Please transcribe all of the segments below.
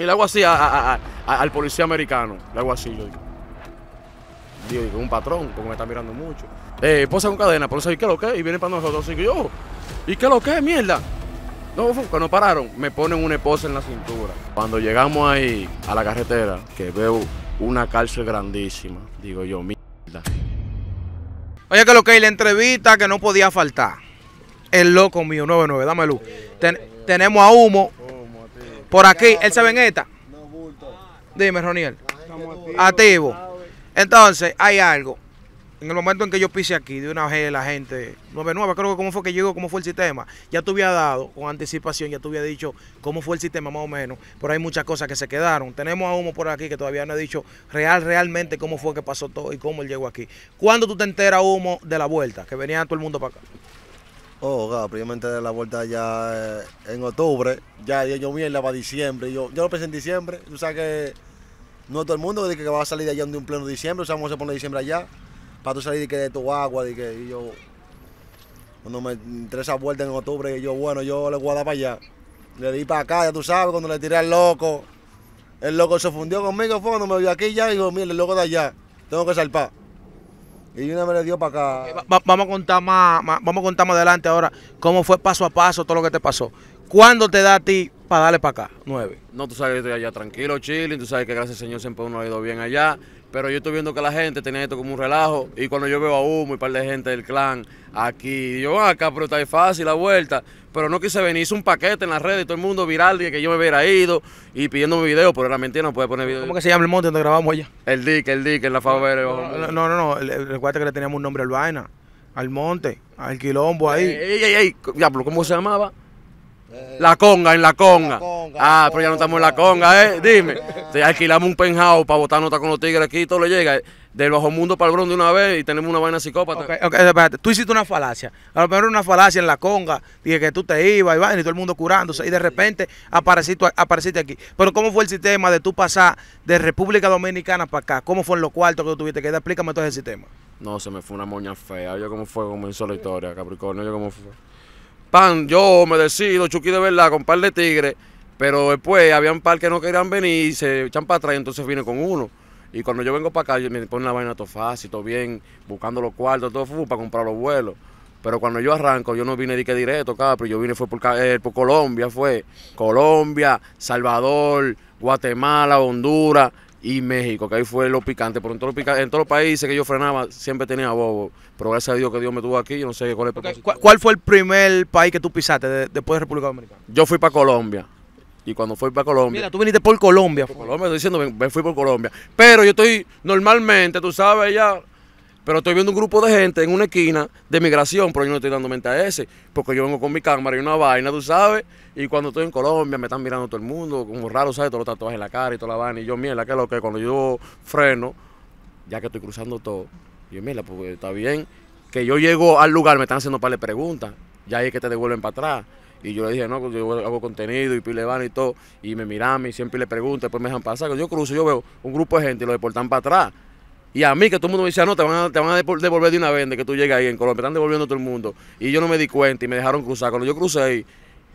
Y le hago así al policía americano. Le hago así, yo digo. Digo, un patrón, como me está mirando mucho. Eh, posa con cadena, por eso, ¿y qué lo que? Y viene para nosotros, así que yo, ¿y qué lo que? Mierda. No, cuando pararon, me ponen una esposa en la cintura. Cuando llegamos ahí a la carretera, que veo una cárcel grandísima, digo yo, mierda. Oye, que lo que, y la entrevista que no podía faltar. El loco mío, 99, dame luz. tenemos a Humo, por aquí, él se ve en esta. Dime, Roniel. Activo. Entonces, hay algo. En el momento en que yo pise aquí, de una vez la gente, 99, creo que cómo fue que llegó, cómo fue el sistema. Ya te hubiera dado con anticipación, ya te hubiera dicho cómo fue el sistema más o menos, pero hay muchas cosas que se quedaron. Tenemos a Humo por aquí que todavía no he dicho real, realmente cómo fue que pasó todo y cómo él llegó aquí. ¿Cuándo tú te enteras, Humo, de la vuelta? Que venía todo el mundo para acá. Oh, me previamente de la vuelta ya eh, en octubre, ya yo mierda para diciembre, yo, yo lo pensé en diciembre, tú sabes que no todo el mundo dice que va a salir de allá de un pleno diciembre, o sea, vamos a poner diciembre allá, para tú salir de que de tu agua, de que y yo, cuando me entré esa vuelta en octubre, yo, bueno, yo le guardaba para allá, le di para acá, ya tú sabes, cuando le tiré al loco, el loco se fundió conmigo, fue cuando me vio aquí ya, y digo, mira, el loco de allá, tengo que salpar. Y una me le dio para acá. vamos, a contar más, vamos a contar más adelante ahora cómo fue paso a paso todo lo que te pasó. ¿Cuándo te da a ti para darle para acá, nueve. No, tú sabes que estoy allá tranquilo, chilling, tú sabes que gracias al Señor siempre uno ha ido bien allá, pero yo estoy viendo que la gente tenía esto como un relajo y cuando yo veo a humo y un par de gente del clan aquí, yo acá, pero está fácil la vuelta, pero no quise venir, hice un paquete en las redes, y todo el mundo viral, de que yo me hubiera ido y pidiendo mi video, pero era mentira, no puede poner video. ¿Cómo que se llama el monte donde grabamos allá? El Dick, el Dick, en la Favera. No, no, no, recuerda que le teníamos un nombre al vaina, al monte, al quilombo ahí. Ey, diablo, ¿cómo se llamaba? Eh. La conga, en la conga. ah, pero ya no estamos en la conga, ¿eh? eh. Dime. Te alquilamos un penjao para nota con los tigres aquí, todo le llega. Eh, del bajo mundo para el bron de una vez y tenemos una vaina psicópata. Ok, okay espérate. Tú hiciste una falacia. A lo mejor una falacia en la conga. Dije que tú te ibas y vas y todo el mundo curándose. Y de repente apareciste, apareciste aquí. Pero ¿cómo fue el sistema de tú pasar de República Dominicana para acá? ¿Cómo fue en los cuartos que tú tuviste que Explícame todo ese sistema. No, se me fue una moña fea. Yo cómo fue, comenzó la historia, Capricornio. Yo cómo fue pan, yo me decido, Chucky de verdad, con par de tigres. Pero después había un par que no querían venir se echan para atrás y entonces vine con uno. Y cuando yo vengo para acá, me ponen la vaina todo fácil, todo bien, buscando los cuartos, todo fue para comprar los vuelos. Pero cuando yo arranco, yo no vine de que directo, pero yo vine fue por, eh, por Colombia, fue Colombia, Salvador, Guatemala, Honduras, y México, que ahí fue lo picante, pero en, todos los países que yo frenaba siempre tenía bobo, pero gracias a Dios que Dios me tuvo aquí, yo no sé cuál es el ¿Cuál, fue el primer país que tú pisaste después de República Dominicana? Yo fui para Colombia. Y cuando fui para Colombia. Mira, tú viniste por Colombia. Por Colombia, estoy diciendo, me fui por Colombia. Pero yo estoy normalmente, tú sabes, ya pero estoy viendo un grupo de gente en una esquina de migración, pero yo no estoy dando mente a ese, porque yo vengo con mi cámara y una vaina, tú sabes, y cuando estoy en Colombia me están mirando todo el mundo, como raro, ¿sabes? Todos los tatuajes en la cara y toda la vaina, y yo, mierda, que es lo que cuando yo freno, ya que estoy cruzando todo, yo, mierda, pues está bien, que yo llego al lugar, me están haciendo para le de preguntas, ya ahí es que te devuelven para atrás. Y yo le dije, no, pues, yo hago contenido y pile van y todo. Y me miran y siempre le preguntan, después me dejan pasar. Yo cruzo, yo veo un grupo de gente y lo deportan para atrás. Y a mí que todo el mundo me decía, ah, no, te van, a, te van a devolver de una vez de que tú llegas ahí en Colombia, te están devolviendo todo el mundo. Y yo no me di cuenta y me dejaron cruzar. Cuando yo crucé ahí,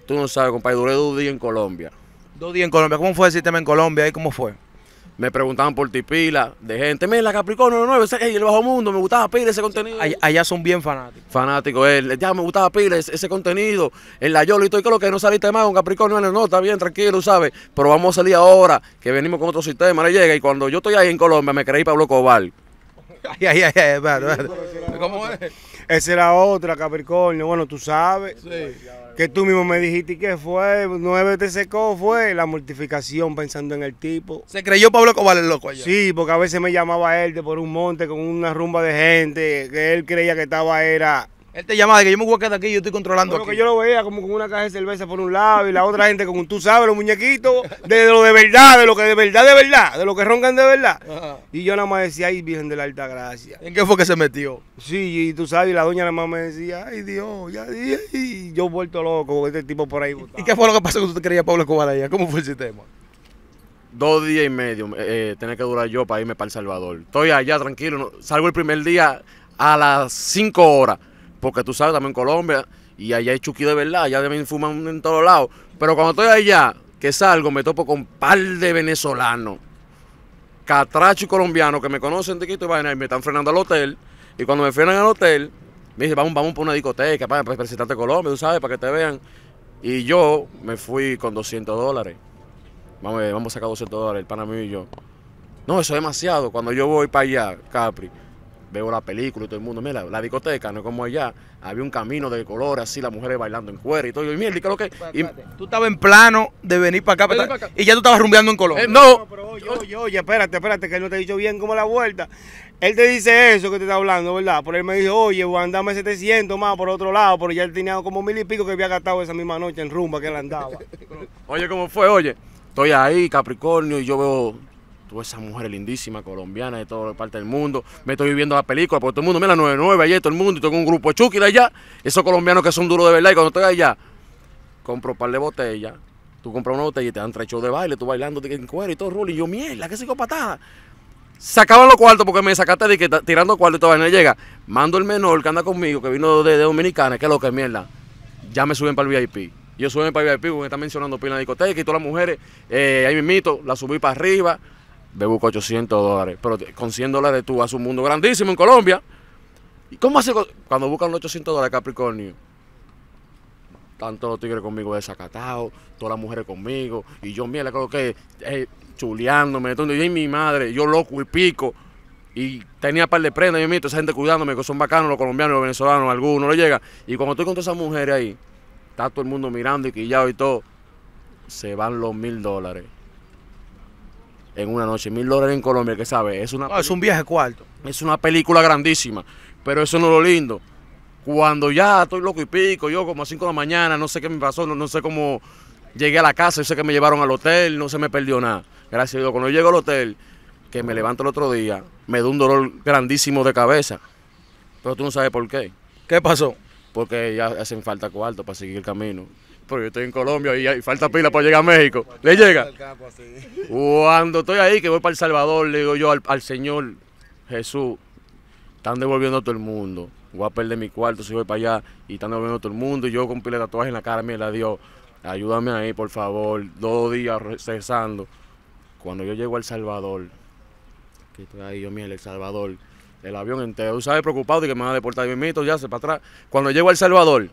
tú no sabes, compadre, duré dos días en Colombia. Dos días en Colombia. ¿Cómo fue el sistema en Colombia y cómo fue? Me preguntaban por ti pila de gente. Mira, Capricornio 9, el bajo mundo, me gustaba pila ese contenido. Allá, allá son bien fanáticos. Fanáticos, él. Ya me gustaba pila ese, contenido. En la Yolo y todo, y que lo que no saliste más un Capricornio, no, no, está bien, tranquilo, ¿sabes? Pero vamos a salir ahora, que venimos con otro sistema. Le llega y cuando yo estoy ahí en Colombia, me creí Pablo Cobal. ay, ay, ay, es? Esa era otra, Capricornio. Bueno, tú sabes. Que tú mismo me dijiste que fue, nueve te secó, fue la mortificación pensando en el tipo. ¿Se creyó Pablo Cobal el loco allá? Sí, porque a veces me llamaba él de por un monte con una rumba de gente que él creía que estaba era él te llamaba de que yo me voy a quedar aquí, yo estoy controlando Porque yo lo veía como con una caja de cerveza por un lado y la otra gente con, tú sabes, los muñequitos, de lo de verdad, de lo que de verdad, de verdad, de lo que rongan de verdad. Y yo nada más decía, ay, Virgen de la Alta Gracia. ¿En qué fue que se metió? Sí, y tú sabes, y la doña nada más me decía, ay, Dios, ya y yo vuelto loco, con este tipo por ahí. ¿Y qué fue lo que pasó que usted querías Pablo Escobar allá? ¿Cómo fue el sistema? dos días y medio eh, eh, tenía que durar yo para irme para El Salvador. Estoy allá tranquilo, salgo el primer día a las cinco horas porque tú sabes, también en Colombia, y allá hay chuqui de verdad, allá también fuman en todos lados. Pero cuando estoy allá, que salgo, me topo con un par de venezolanos, catracho y colombianos que me conocen de Quito y vaina, y me están frenando al hotel. Y cuando me frenan al hotel, me dicen, vamos, vamos para una discoteca, para presentarte Colombia, tú sabes, para que te vean. Y yo me fui con 200 dólares. Vamos, vamos a sacar 200 dólares, el pana y yo. No, eso es demasiado. Cuando yo voy para allá, Capri, veo la película y todo el mundo, mira, la discoteca, no como allá, había un camino de color, así, las mujeres bailando en cuero y todo, y mierda, y lo que... tú estabas en plano de venir para acá, y ya tú estabas rumbeando en color. Eh, no, pero oye, oye, oye, espérate, espérate, que él no te ha dicho bien es la vuelta. Él te dice eso que te está hablando, ¿verdad? Pero él me dijo, oye, andame 700 más por otro lado, pero ya él tenía como mil y pico que había gastado esa misma noche en rumba que él andaba. oye, ¿cómo fue? Oye, estoy ahí, Capricornio, y yo veo esa mujer mujeres colombiana de todas partes del mundo. Me estoy viviendo la película porque todo el mundo. Mira, la 99 allá, todo el mundo. Y tengo un grupo de de allá. Esos colombianos que son duros de verdad. Y cuando estoy allá, compro un par de botellas. Tú compras una botella y te dan tres de baile. Tú bailando en cuero y todo rollo. Y yo, mierda, qué psicopatada. Sacaban los cuartos porque me sacaste de que tirando cuartos y toda no llega. Mando el menor que anda conmigo, que vino de, Dominicana, que es lo que es mierda. Ya me suben para el VIP. Yo suben para el VIP porque están mencionando pila de la discoteca y todas las mujeres, eh, ahí mismito, la subí para arriba de busco 800 dólares. Pero con 100 dólares tú a un mundo grandísimo en Colombia. ¿Y cómo hace cuando buscan los 800 dólares Capricornio? Tanto los tigres conmigo desacatados, todas las mujeres conmigo, y yo, mierda, creo que eh, chuleándome, entonces, y mi madre, yo loco y pico, y tenía par de prendas, yo mito, esa gente cuidándome, que son bacanos los colombianos, los venezolanos, algunos, le llega. Y cuando estoy con todas esas mujeres ahí, está todo el mundo mirando y quillado y todo, se van los mil dólares en una noche. Mil dólares en Colombia, que sabe, es una. es un viaje cuarto. Es una película grandísima, pero eso no es lo lindo. Cuando ya estoy loco y pico, yo como a 5 de la mañana, no sé qué me pasó, no, no sé cómo llegué a la casa, yo sé que me llevaron al hotel, no se me perdió nada. Gracias a Dios, cuando llego al hotel, que me levanto el otro día, me da un dolor grandísimo de cabeza. Pero tú no sabes por qué. ¿Qué pasó? Porque ya hacen falta cuarto para seguir el camino pero yo estoy en Colombia y, falta pila para llegar a México. ¿Le llega? Cuando estoy ahí, que voy para El Salvador, le digo yo al, Señor Jesús, están devolviendo a todo el mundo. Voy a perder mi cuarto si voy para allá y están devolviendo a todo el mundo. Y yo con pila de tatuaje en la cara, mira, Dios, ayúdame ahí, por favor. Dos días cesando. Cuando yo llego al Salvador, que estoy ahí, yo, mira, El Salvador, el avión entero, sabe, Preocupado de que me van a deportar. de mi ya se para atrás. Cuando llego a El Salvador,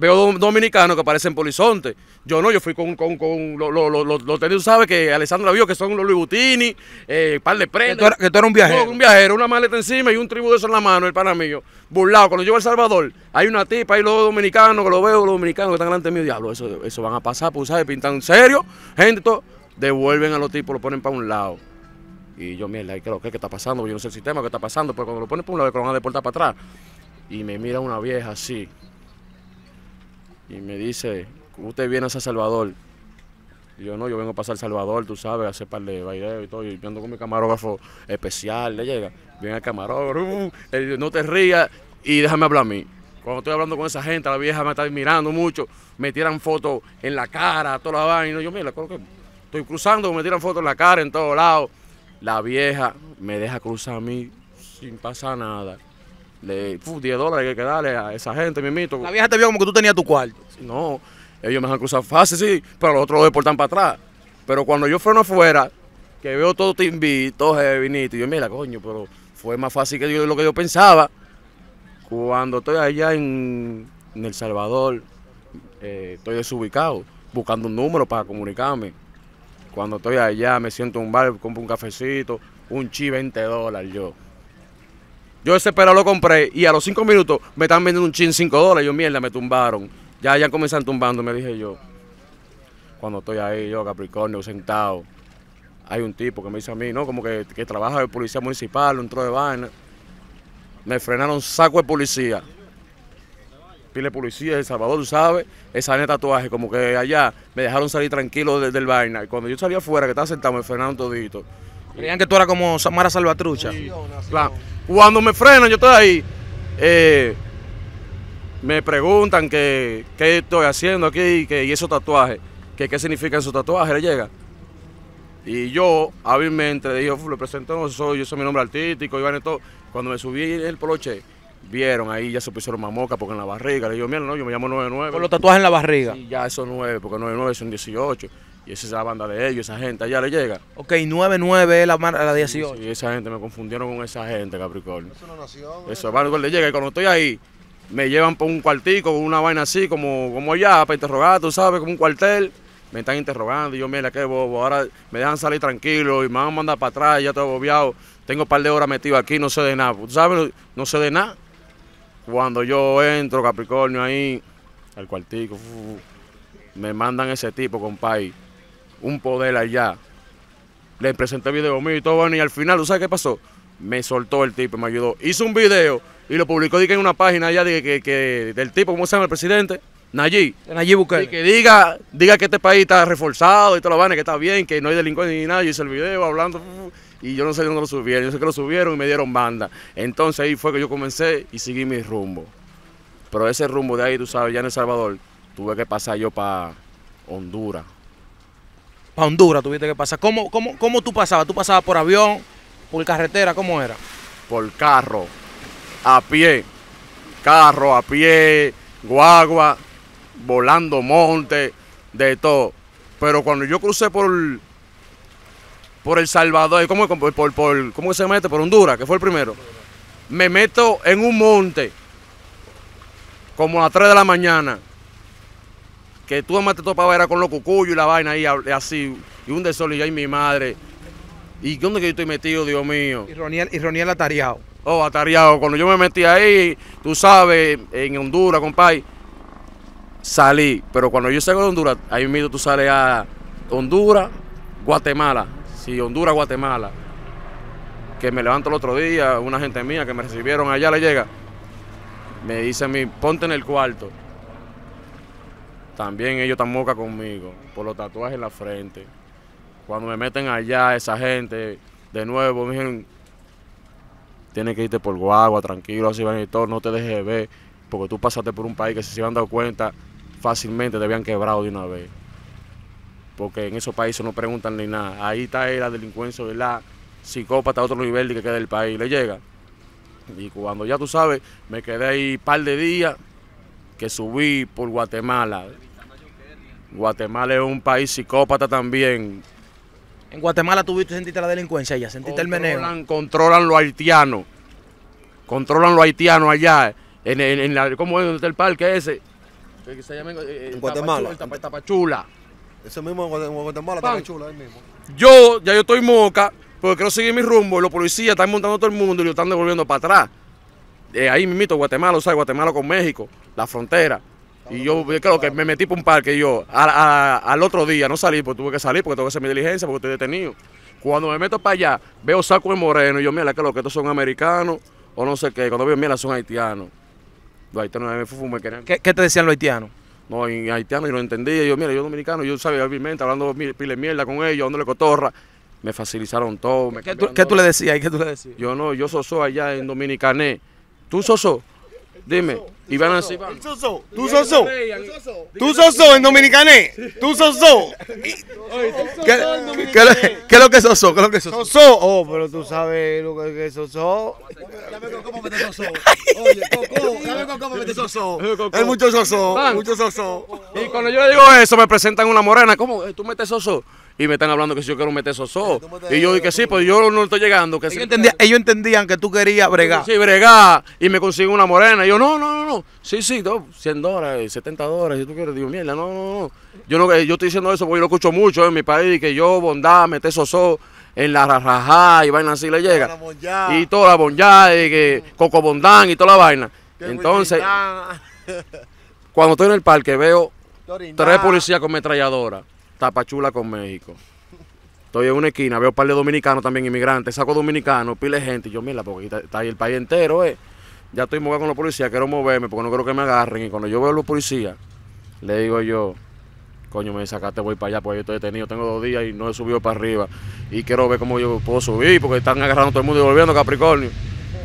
Veo dominicanos que aparecen en Polizonte. Yo no, yo fui con, los lo, lo, tenis, sabes que la vio que son los Louis Butini, eh, par de prendas. Que tú, eres un viajero. un viajero, una maleta encima y un tribu de eso en la mano, el panamillo. mío. Burlado. Cuando llego a El Salvador, hay una tipa, hay los dominicanos que lo veo, los dominicanos que están delante de mío. Diablo, eso, van a pasar, pues, ¿sabes? Pintan serio, gente, todo. Devuelven a los tipos, lo ponen para un lado. Y yo, mierda, ¿qué lo que, está pasando? Yo no sé el sistema que está pasando, pero pues cuando lo ponen para un lado, que lo van a deportar para atrás. Y me mira una vieja así, y me dice, usted viene a Salvador. yo no, yo vengo a pasar Salvador, tú sabes, a hacer par de baileos y todo. Y con mi camarógrafo especial, le llega, viene el camarógrafo, uh, uh, no te rías y déjame hablar a mí. Cuando estoy hablando con esa gente, la vieja me está mirando mucho, me tiran fotos en la cara, toda la vaina. Yo, mira, estoy cruzando, me tiran fotos en la cara, en todos lados. La vieja me deja cruzar a mí sin pasar nada. Le, puf, 10 dólares hay que darle a esa gente, mimito. La vieja te vio como que tú tenías tu cuarto. No, ellos me dejan cruzar fácil, sí, pero los otros los deportan para atrás. Pero cuando yo no afuera, que veo todo timbi, todo vinitos, y yo, mira, coño, pero fue más fácil que yo, lo que yo pensaba. Cuando estoy allá en, El Salvador, eh, estoy desubicado, buscando un número para comunicarme. Cuando estoy allá, me siento en un bar, compro un cafecito, un chi 20 dólares yo. Yo ese desesperado lo compré y a los cinco minutos me están vendiendo un chin cinco dólares. Yo, mierda, me tumbaron. Ya, ya comenzaron tumbando, me dije yo. Cuando estoy ahí, yo, Capricornio, sentado, hay un tipo que me dice a mí, ¿no? Como que, trabaja de policía municipal, un tro de vaina. Me frenaron saco de policía. Pile policía, El Salvador, tú ¿sabes? Esa neta tatuaje, como que allá me dejaron salir tranquilo desde el vaina. Y cuando yo salía afuera, que estaba sentado, me frenaron todito. Creían que tú eras como Samara Salvatrucha. Sí, claro. Cuando me frenan, yo estoy ahí. Eh, me preguntan que qué estoy haciendo aquí que, y esos tatuajes, que qué significan esos tatuajes, le llega. Y yo hábilmente le dije, le presento, no soy, yo soy mi nombre artístico, Iván y Cuando me subí en el poloche, vieron ahí, ya se pusieron mamoca porque en la barriga. Le digo, mira, no, yo me llamo 99. Con los tatuajes en la barriga. Y ya esos 9, porque 99 son 18 esa es la banda de ellos, esa gente, allá le llega. Ok, 99 es la, la 18. Sí, esa gente, me confundieron con esa gente, Capricornio. Eso Es una nación. Eso, a que le llega y cuando estoy ahí, me llevan por un cuartico, una vaina así, como, como allá, para interrogar, tú sabes, como un cuartel. Me están interrogando y yo, mira, qué bobo, ahora me dejan salir tranquilo y me van a mandar para atrás, ya todo bobeado. Tengo un par de horas metido aquí, no sé de nada. ¿Tú sabes? No sé de nada. Cuando yo entro, Capricornio, ahí, al cuartico, me mandan ese tipo, compadre un poder allá. Le presenté el video mío y todo, bueno, y al final, ¿tú sabes qué pasó? Me soltó el tipo, me ayudó. Hizo un video y lo publicó dije, en una página allá que, del tipo, ¿cómo se llama el presidente? Nayib. Nayib Bukele. Y que diga, diga que este país está reforzado y todo lo y que está bien, que no hay delincuencia ni nada. Yo hice el video hablando y yo no sé dónde lo subieron. Yo sé que lo subieron y me dieron banda. Entonces ahí fue que yo comencé y seguí mi rumbo. Pero ese rumbo de ahí, tú sabes, ya en El Salvador, tuve que pasar yo para Honduras. Para Honduras tuviste que pasar. ¿Cómo, cómo, tú pasabas? ¿Tú pasabas por avión, por carretera? ¿Cómo era? Por carro, a pie, carro, a pie, guagua, volando monte, de todo. Pero cuando yo crucé por, por El Salvador, ¿cómo, por, por, ¿cómo se mete? Por Honduras, que fue el primero. Me meto en un monte, como a las 3 de la mañana que tú además te topabas era con los cucuyos y la vaina ahí así, y un desorden, y ahí mi madre. ¿Y dónde que yo estoy metido, Dios mío? Y Roniel, y Roniel atareado. Oh, atareado. Cuando yo me metí ahí, tú sabes, en Honduras, compadre, salí. Pero cuando yo salgo de Honduras, ahí mismo tú sales a Honduras, Guatemala. Sí, Honduras, Guatemala. Que me levanto el otro día, una gente mía que me recibieron allá, le llega. Me dice a mí, ponte en el cuarto. También ellos están moca conmigo por los tatuajes en la frente. Cuando me meten allá, esa gente, de nuevo, me dicen, tienes que irte por guagua, tranquilo, así van y todo, no te dejes ver, porque tú pasaste por un país que si se han dado cuenta, fácilmente te habían quebrado de una vez. Porque en esos países no preguntan ni nada. Ahí está el la delincuencia, la psicópata a otro nivel de que queda el país, le llega. Y cuando ya tú sabes, me quedé ahí un par de días que subí por Guatemala, Guatemala es un país psicópata también. En Guatemala tuviste, sentiste la delincuencia allá, sentiste el meneo. Controlan los haitianos. Controlan los haitianos allá. En, en, en la, ¿Cómo es el parque ese? en Guatemala. Tapachula, Ese mismo en Guatemala, mismo. Yo, ya yo estoy moca, porque quiero seguir mi rumbo y los policías están montando todo el mundo y lo están devolviendo para atrás. ahí mismito, Guatemala, o sea, Guatemala con México, la frontera. Y yo, creo que me metí para un parque yo al otro día no salí, porque tuve que salir, porque tengo que hacer mi diligencia, porque estoy detenido. Cuando me meto para allá, veo saco de moreno y yo, mira, que lo que estos son americanos o no sé qué. Cuando veo, mira, son haitianos. Los haitianos me ¿Qué, te decían los haitianos? No, en haitiano yo lo entendía. Yo, mira, yo dominicano, yo sabía obviamente, hablando pile mierda con ellos, dándole cotorra. Me facilitaron todo. ¿Qué, tú, le decías? ¿Qué tú le decías? Yo no, yo soso allá en Dominicané. ¿Tú soso? Dime, Iván así. Tú soso, tú soso, tú soso en dominicané, tú soso. ¿Qué es lo que soso? ¿Qué es lo que soso? Soso, oh, pero tú sabes lo que es soso. Ya cómo metes soso. Oye, Coco, ya con cómo metes soso. Es mucho soso, mucho soso. Y cuando yo le digo eso, me presentan una morena, ¿cómo? ¿Tú metes soso? y me están hablando que si yo quiero meter sosos. Y yo dije que sí, pues yo no estoy llegando. Que ellos, entendían que tú querías bregar. Sí, bregar y me consigue una morena. Y yo, no, no, no, no. Sí, sí, 100 dólares, 70 dólares, si tú quieres. Digo, mierda, no, no, no. Yo, no, eh, yo estoy diciendo eso porque yo lo escucho mucho en mi país, que yo, bondad, meter sosos, en la raja y vaina así le llega. Y toda la bonjá, y eh, que mm. bondán y toda la vaina. Entonces, cuando estoy en el parque veo tres policías con metralladora tapachula con México. Estoy en una esquina, veo un par de dominicanos también, inmigrantes, saco dominicanos, pile gente. Y yo, mira, porque está, ahí el país entero, eh. Ya estoy moviendo con los policías, quiero moverme porque no quiero que me agarren. Y cuando yo veo a los policías, le digo yo, coño, me sacaste, voy para allá, porque yo estoy detenido, tengo dos días y no he subido para arriba. Y quiero ver cómo yo puedo subir, porque están agarrando todo el mundo y volviendo a Capricornio.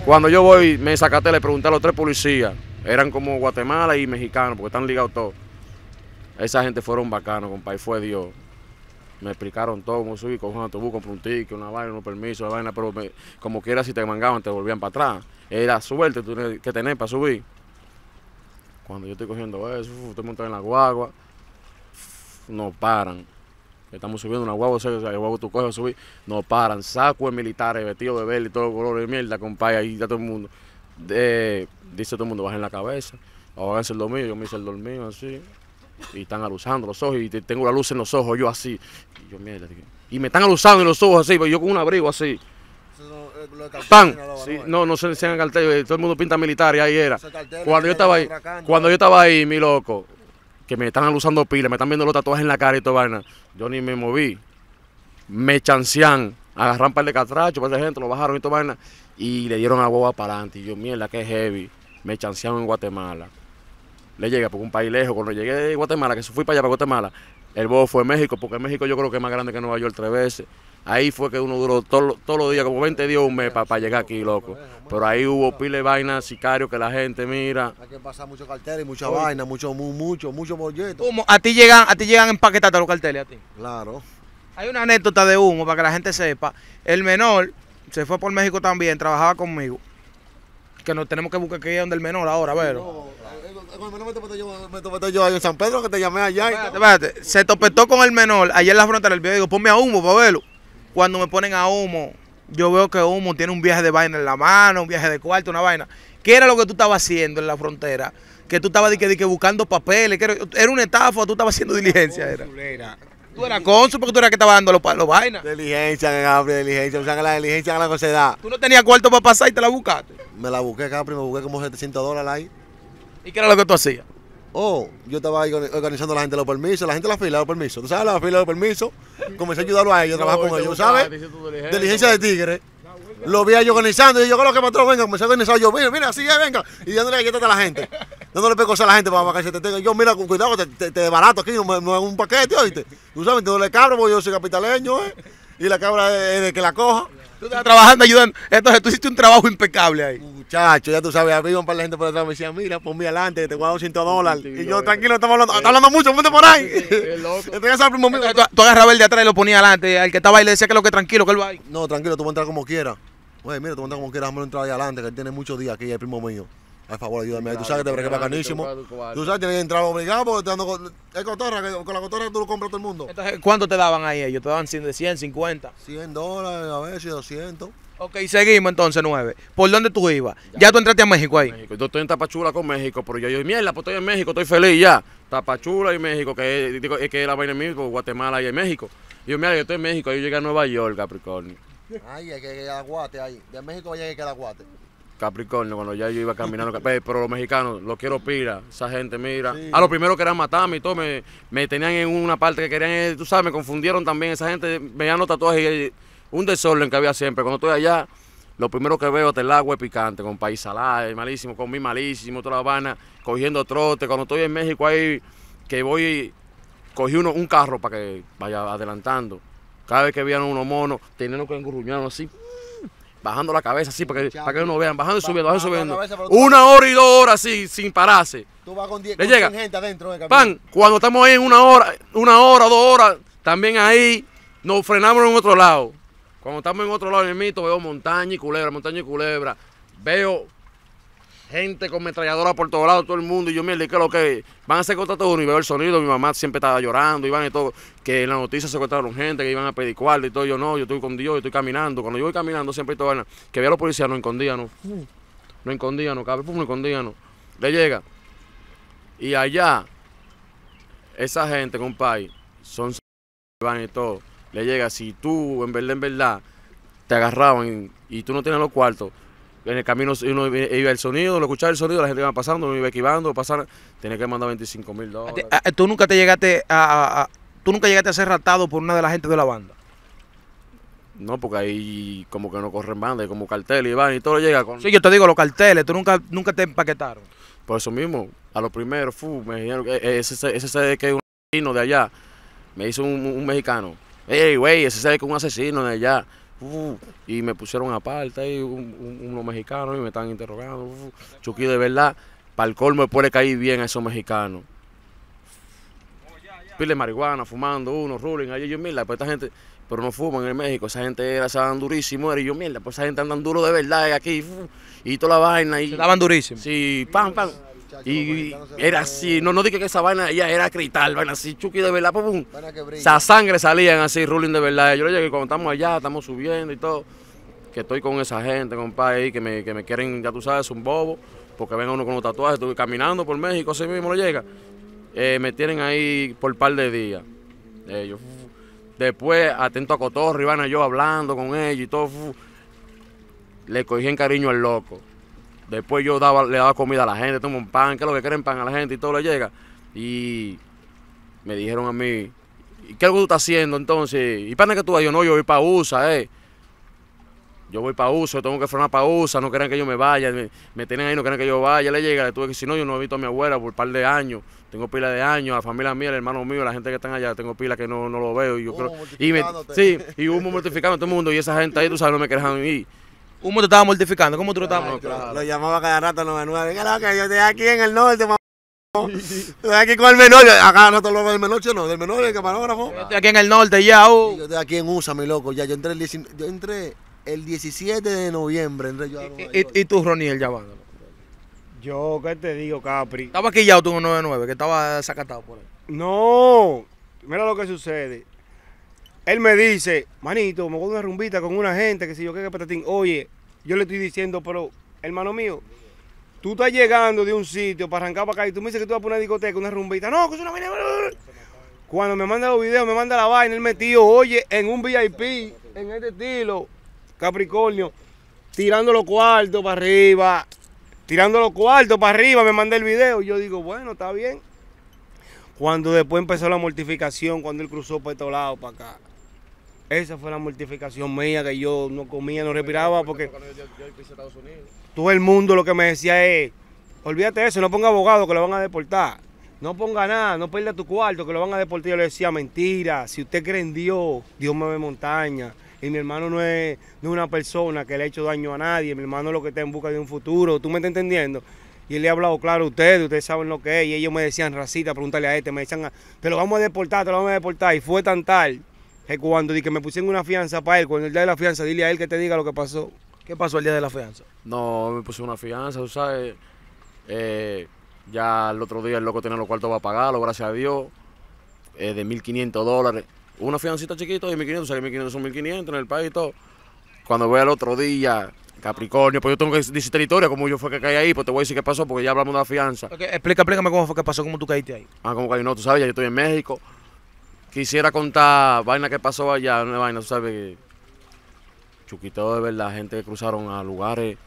Cuando yo voy, me sacaste, le pregunté a los tres policías, eran como Guatemala y mexicanos, porque están ligados todos. Esa gente fueron bacanos, compadre, fue Dios. Me explicaron todo, cómo subir, con un autobús, comprar un ticket, una vaina, un permiso, una vaina, pero como quiera, si te mangaban, te volvían para atrás. Era suerte que tenés para subir. Cuando yo estoy cogiendo eso, estoy montando en la guagua, no paran. Estamos subiendo una guagua, o sea, la guagua tú coges subir, no paran. saco Sacos militares, vestidos de verde, todo color color de mierda, compadre, ahí está todo el mundo. De, dice todo el mundo, bajen la cabeza, hacer el dormido, yo me hice el dormido, así y están aluzando los ojos y tengo la luz en los ojos, yo así. Y me están aluzando en los ojos así, pues, yo con un abrigo así. Eh, ¡Pan! no, no se enseñan cartel, eh, todo el mundo pinta militar y ahí era. Cuando yo estaba ahí, cuando yo estaba ahí, mi loco, que me están aluzando pilas, me están viendo los tatuajes en la cara y toda vaina, yo ni me moví. Me chancean, agarran un par de catrachos, par de gente, lo bajaron y toda vaina, y le dieron a boba para adelante. Y yo, mierda, que heavy. Me chancean en Guatemala le llega, porque un país lejos, cuando llegué de Guatemala, que fui para allá, para Guatemala, el bobo fue México, porque México yo creo que es más grande que Nueva York tres veces. Ahí fue que uno duró todos los días, como 20 días, un mes para, llegar aquí, loco. Pero ahí hubo pile de vaina, sicarios que la gente mira. Hay que pasar muchos carteles, y mucha vaina, mucho, mucho, mucho bolletos Humo, a ti llegan, a ti llegan empaquetados los carteles, a ti. Claro. Hay una anécdota de humo para que la gente sepa. El menor se fue por México también, trabajaba conmigo. Que nos tenemos que buscar que es donde el menor ahora, pero cuando me yo, me yo en San Pedro, que te llamé allá. Espérate, Se topetó con el menor ayer en la frontera. El viejo digo, ponme a humo para verlo. Cuando me ponen a humo, yo veo que humo tiene un viaje de vaina en la mano, un viaje de cuarto, una vaina. ¿Qué era lo que tú estabas haciendo en la frontera? Que tú estabas que, buscando papeles, era, una estafa, tú estabas haciendo diligencia. Era. Tú eras cónsul porque tú eras que estaba dando los, vainas. Diligencia, Capri, diligencia. O sea, que la diligencia es la que se da. Tú no tenías cuarto para pasar y te la buscaste. Me la busqué, Capri, me busqué como 700 dólares ahí. ¿Y qué era lo que tú hacías? Oh, yo estaba ahí organizando a la gente los permisos, la gente la fila los permisos. ¿Tú sabes la fila los permisos? Comencé a ayudarlo a ellos, yo trabajar con ellos, ¿sabes? Diligencia de tigre. Lo vi ahí organizando y yo creo que patrón, venga, comencé a organizar yo, mira, mira, así ya eh, venga. Y dándole galletas a la gente. Dándole pecos a la gente para que se te tenga. Yo, mira, con cuidado, te, te, te barato aquí, no, es un paquete, oíste. Tú sabes, te el cabra, porque yo soy capitaleño, ¿eh? Y la cabra es el que la coja. Tú trabajando, ayudando. Entonces tú hiciste un trabajo impecable ahí. Muchacho, ya tú sabes, arriba un par de gente por detrás me decía, mira, ponme adelante, que te voy a 200 dólares. y yo, tranquilo, estamos hablando, está hablando mucho, ponte por ahí. loco. Entonces, primo, mío. tú, agarrabas el de atrás y lo ponías adelante. Al que estaba ahí le decía que lo que tranquilo, que él va ahí. No, tranquilo, tú vas a entrar como quieras. Oye, mira, tú vas a entrar como quieras, a entrar ahí adelante, que él tiene muchos días aquí, el primo mío. A favor, ayúdame. Claro, tú sabes que te parece bacanísimo. Tú sabes, tienes que entrar obligado porque te ando con, es cotorra, con la cotorra tú lo compras todo el mundo. Entonces, ¿cuánto te daban ahí ellos? ¿Te daban 100, 50? 100 dólares, a veces 200. Ok, seguimos entonces, 9. ¿Por dónde tú ibas? Ya. tú entraste a México ahí. Yo estoy en Tapachula con México, pero yo, digo, mierda, pues estoy en México, estoy feliz ya. Tapachula y México, que es, que es la vaina en pues México, Guatemala y en México. Y yo, mira, yo estoy en México, yo llegué a Nueva York, Capricornio. Ay, hay que a guate ahí. De México llegué a queda guate. Capricornio, cuando ya yo iba caminando, pero los mexicanos, los quiero pira, esa gente, mira. Ah, A los primeros querían matarme y todo, me, tenían en una parte que querían, eh, tú sabes, me confundieron también, esa gente, me los tatuajes y un desorden que había siempre. Cuando estoy allá, lo primero que veo es el agua picante, con país salado malísimo, mi malísimo, toda la Habana, cogiendo trote. Cuando estoy en México ahí, que voy, cogí uno, un carro para que vaya adelantando. Cada vez que veían unos monos, tenían que engurruñarnos así, bajando la cabeza así para que, no para vean, bajando y subiendo, bajando y subiendo. una hora y dos horas así, sin pararse. Tú vas con 10 gente adentro del Pan, cuando estamos ahí en una hora, una hora, dos horas, también ahí nos frenamos en otro lado. Cuando estamos en otro lado en el mito, veo montaña y culebra, montaña y culebra. Veo gente con metralladora por todos lados, todo el mundo. Y yo, mierda, ¿qué es lo que? Van a hacer todo uno y veo el sonido. Mi mamá siempre estaba llorando, iban y todo. Que en la noticia secuestraron gente, que iban a pedir cuarto y todo. Yo, no, yo estoy con Dios, yo estoy caminando. Cuando yo voy caminando, siempre todo Que veo los policías, no escondían, no. Mm. No escondían, no, cabrón, no escondían, no. Le llega. Y allá, esa gente, compadre, son van y todo. Le llega, si tú, en verdad, en verdad, te agarraban y tú no tienes los cuartos en el camino uno iba el sonido, lo escuchaba el sonido, la gente iba pasando, uno iba equivando, pasar, tenía que mandar 25 mil dólares. Ah, ah, ¿Tú nunca te llegaste a, tú nunca llegaste a ser ratado por una de la gente de la banda? No, porque ahí como que no corren bandas, como carteles y van y todo llega con... Sí, yo te digo, los carteles, tú nunca, nunca te empaquetaron. Por eso mismo, a lo primeros, fu, me dijeron que eh, ese, ese que es un asesino de allá, me hizo un, mexicano, ey, güey, ese sabe que es un asesino de allá. Uh, y me pusieron aparte ahí unos mexicanos y me están interrogando. Uh, Chuquido de verdad, para el colmo después le bien a esos mexicanos. Pile marihuana, fumando uno, ruling, ahí yo, mierda, pues esta gente, pero no fuman en el México, esa gente era, se durísimo, era, yo, mierda, pues esa gente andan duro de verdad eh, aquí, uh, y toda la vaina. Y, se daban durísimo. Sí, pam, pam y era así, no, no dije que esa vaina ya era cristal, vaina así, Chuqui de verdad, pum, esa sangre salía así, ruling de verdad. Yo le dije que cuando estamos allá, estamos subiendo y todo, que estoy con esa gente, compadre, que me, que me quieren, ya tú sabes, un bobo, porque venga uno con los tatuajes, estuve caminando por México, así mismo lo llega. Eh, me tienen ahí por un par de días. Ellos. Después, atento a Cotorro, a yo hablando con ellos y todo. Le cogí en cariño al loco. Después yo daba, le daba comida a la gente, tomo un pan, que es lo que quieren pan a la gente y todo le llega. Y me dijeron a mí, ¿y qué es lo que tú estás haciendo entonces? ¿Y para que tú vas? Yo no, yo voy para USA, eh. Yo voy para USA, yo tengo que frenar para USA, no quieren que yo me vaya, me, tienen ahí, no quieren que yo vaya, le llega, le tuve que si no, yo no he visto a mi abuela por un par de años, tengo pila de años, la familia mía, el hermano mío, la gente que están allá, tengo pila que no, lo veo. Y yo creo, y sí, y hubo mortificando a todo el mundo, y esa gente ahí, tú sabes, no me querían ir. ¿Cómo te estaba mortificando? ¿Cómo tú lo estabas mortificando? Lo llamaba cada rato 99. que yo estoy aquí en el norte, mamá. Estoy aquí con el menor. Acá no todo lo del menor, no. Del menor, el camarógrafo. Yo estoy aquí en el norte ya. Uh. Yo estoy aquí en USA, mi loco. Ya, yo entré el, 17 de noviembre. Entré yo ¿Y, y, y tú, el llamándolo? Yo, ¿qué te digo, Capri? Estaba aquí ya tú en 99, que estaba sacatado por ahí. No. Mira lo que sucede. Él me dice, manito, me voy a una rumbita con una gente, que si yo qué, que patatín. Oye, yo le estoy diciendo, pero, hermano mío, tú estás llegando de un sitio para arrancar para acá y tú me dices que tú vas a poner una discoteca, una rumbita. No, que es una vaina. Cuando me manda los videos, me manda la vaina, él metío oye, en un VIP, en este estilo, Capricornio, tirando los cuartos para arriba, tirando los cuartos para arriba, me manda el video. Y yo digo, bueno, está bien. Cuando después empezó la mortificación, cuando él cruzó por este lado, para acá. Esa fue la mortificación mía, que yo no comía, no respiraba, porque todo el mundo lo que me decía es, olvídate eso, no ponga abogado que lo van a deportar. No ponga nada, no pierda tu cuarto que lo van a deportar. Yo le decía, mentira, si usted cree en Dios, Dios me ve montaña. Y mi hermano no es, no es una persona que le ha hecho daño a nadie, mi hermano es lo que está en busca de un futuro, ¿tú me estás entendiendo? Y él le ha hablado claro a ustedes, ustedes saben lo que es. Y ellos me decían, racita, pregúntale a este, me decían, te lo vamos a deportar, te lo vamos a deportar. Y fue tan tal que cuando di que me pusieron una fianza para él, cuando el día de la fianza, dile a él que te diga lo que pasó. ¿Qué pasó el día de la fianza? No, me puse una fianza, tú sabes. Eh, ya el otro día el loco tenía los cuartos para pagarlo, gracias a Dios. Eh, de 1.500 dólares. Una fiancita chiquita de 1.500, o 1.500 son 1.500 en el país y todo. Cuando voy al otro día, Capricornio, pues yo tengo que decir territorio, como yo fue que caí ahí, pues te voy a decir qué pasó, porque ya hablamos de la fianza. Okay, explica, explícame cómo fue que pasó, cómo tú caíste ahí. Ah, cómo caí, no, tú sabes, ya yo estoy en México quisiera contar vaina que pasó allá, una vaina, tú sabes que chuquiteo de verdad, gente que cruzaron a lugares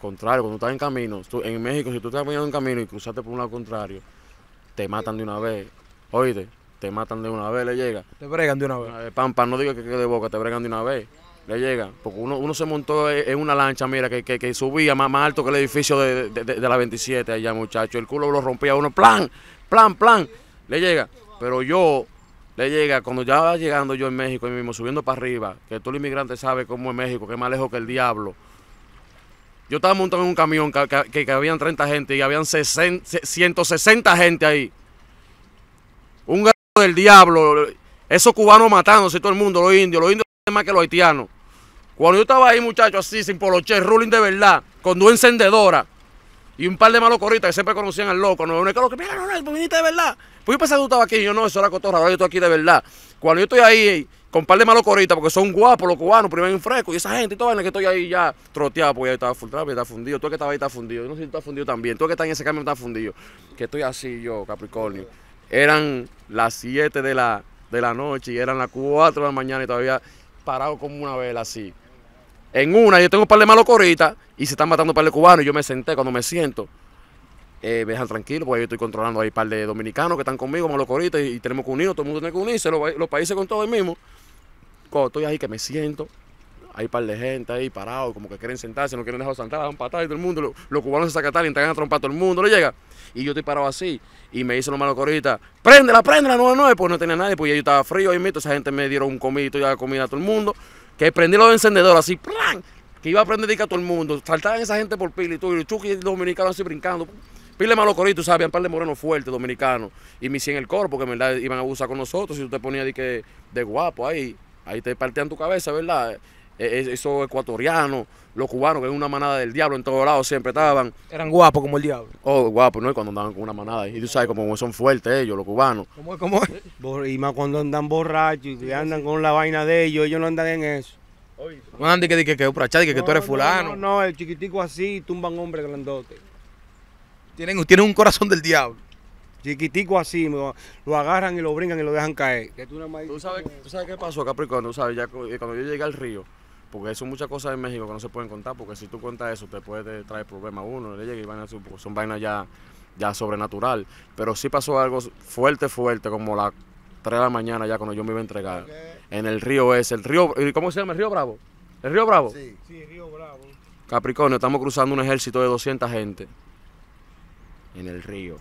contrarios, cuando estás en camino, en México, si tú estás en camino y cruzaste por un lado contrario, te matan de una vez, oíste, te matan de una vez, le llega. Te bregan de una vez. Pampa, no digo que de boca, te bregan de una vez. Le llega, porque uno, uno se montó e, en una lancha, mira, que, subía más, alto que el edificio de, de la 27 allá, muchacho. El culo lo rompía uno, plan, plan, plan, le llega. Pero yo, le llega, cuando ya va llegando yo en México, y mismo subiendo para arriba, que todo el inmigrante sabe cómo es México, que es más lejos que el diablo. Yo estaba montado en un camión que, que, habían 30 gente y habían 160 gente ahí. Un gato del diablo. Esos cubanos matándose, todo el mundo, los indios. Los indios más que los haitianos. Cuando yo estaba ahí, muchachos, así, sin poloche, ruling de verdad, con dos encendedoras y un par de malocoritas que siempre conocían al loco. No, no, que mira, no, no, pues viniste de verdad. Pues yo pensaba que tú estabas aquí. yo no, eso era cotorra, ahora yo estoy aquí de verdad. Cuando yo estoy ahí con un par de malocoritas, porque son guapos los cubanos, primero en fresco, y esa gente y todo el que estoy ahí ya troteado, pues ya estaba está fundido. Tú que estaba ahí está fundido. Yo no sé si tú fundido también. Tú que estás en ese camión está fundido. Que estoy así yo, Capricornio. Eran las 7 de la, de la noche y eran las 4 de la mañana y todavía parado como una vela así. En una, yo tengo un par de malocoritas, y se están matando un par de cubanos. Y yo me senté, cuando me siento, eh, me dejan tranquilo porque yo estoy controlando ahí un par de dominicanos que están conmigo, malocoritas, y, tenemos que unirnos, todo el mundo tiene que unirse, los, países con todo el mismo. Cuando estoy ahí que me siento, hay un par de gente ahí parado, como que quieren sentarse, no quieren dejar sentar, van patada y todo el mundo, los, cubanos se sacan y entregan a trompar a todo el mundo, le llega. Y yo estoy parado así, y me dicen los malocoritas, coritas, préndela, préndela, no, no, pues no tenía nadie, pues yo estaba frío ahí mismo, esa gente me dieron un comito ya comida a todo el mundo que prendí los encendedores así, ¡plan! que iba a prender a todo el mundo. Saltaban esa gente por pila y todo, y los y dominicanos así brincando. Pile malo corito, ¿sabes? Un par de morenos fuertes, dominicanos. Y me hicieron el corpo porque en verdad iban a abusar con nosotros. Si tú te ponías de, que, de guapo ahí, ahí te partían tu cabeza, ¿verdad? Eh, eh, esos ecuatorianos, los cubanos, que es una manada del diablo en todos lados, siempre estaban. Eran guapos como el diablo. Oh, guapos, ¿no? Y cuando andaban con una manada. Y tú sabes cómo son fuertes ellos, los cubanos. ¿Cómo es? ¿Cómo es? Y más cuando andan borrachos y andan con la vaina de ellos, ellos no andan en eso. No andan que, que, que, que, tú eres fulano. No, no, el chiquitico así tumban hombre grandote. Tienen, tienen un corazón del diablo chiquitico así, lo, agarran y lo brincan y lo dejan caer. ¿Tú sabes, qué pasó, Capricornio? ¿Sabes? Eh, cuando yo llegué al río, porque son muchas cosas en México que no se pueden contar, porque si tú cuentas eso te puede traer problemas uno, le llega son vainas ya, ya sobrenatural. Pero sí pasó algo fuerte, fuerte, como las 3 de la mañana ya cuando yo me iba a entregar. En el río ese, el río, ¿cómo se llama? ¿El río Bravo? ¿El río Bravo? Sí, sí, el río Bravo. Capricornio, estamos cruzando un ejército de 200 gente en el río.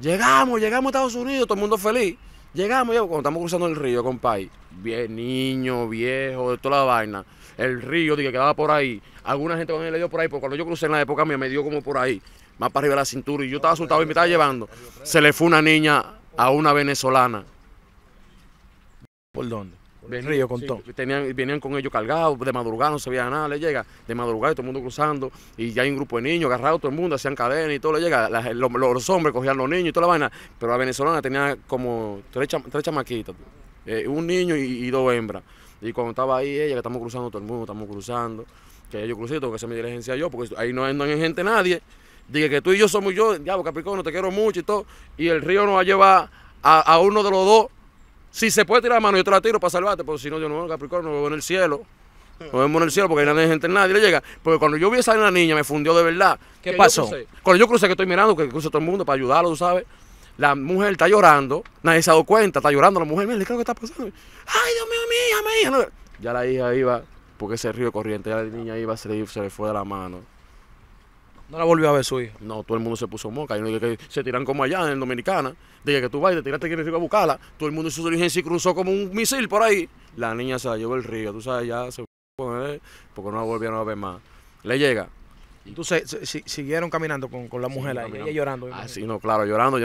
Llegamos, llegamos a Estados Unidos, todo el mundo feliz. Llegamos, ya, cuando estamos cruzando el río, compadre, bien, niño, viejo, de toda la vaina, el río, dije, quedaba por ahí. Alguna gente con le dio por ahí, porque cuando yo crucé en la época mía, me dio como por ahí, más para arriba de la cintura, y yo estaba asustado y me estaba llevando. Se le fue una niña a una venezolana. ¿Por dónde? Ven, río con todo. Tenían, venían con ellos cargados, de madrugada no se veía nada, le llega, de madrugada todo el mundo cruzando, y ya hay un grupo de niños agarrado todo el mundo, hacían cadena y todo, le llega, los, hombres cogían los niños y toda la vaina, pero la venezolana tenía como tres, tres chamaquitas, eh, un niño y, dos hembras. Y cuando estaba ahí ella, que estamos cruzando todo el mundo, estamos cruzando, que ellos crucé, tengo que hacer mi diligencia yo, porque ahí no, hay gente nadie, dije que tú y yo somos yo, diablo Capricornio, te quiero mucho y todo, y el río nos va a llevar a uno de los dos si se puede tirar la mano, yo te la tiro para salvarte, porque si no, yo no Capricornio, me veo en el cielo. Nos vemos en el cielo porque ahí hay gente, nadie le llega. Porque cuando yo vi esa niña, me fundió de verdad. ¿Qué, pasó? cuando yo crucé, que estoy mirando, que cruce todo el mundo para ayudarlo, tú sabes. La mujer está llorando, nadie se ha dado cuenta, está llorando la mujer. Mira, ¿qué es lo que está pasando? Ay, Dios mío, mi hija, mi hija. Ya la hija iba, porque ese río corriente, ya la niña iba, a le, se le fue de la mano. No la volvió a ver su hija. No, todo el mundo se puso moca. Y que se tiran como allá en Dominicana. Dije que tú vas y te tiraste aquí en a buscarla. Todo el mundo hizo su diligencia y cruzó como un misil por ahí. La niña se llevó el río. Tú sabes, ya se porque no la volvieron a ver más. Le llega. Entonces siguieron caminando con, la mujer ahí, ella llorando. Ah, sí, no, claro, llorando.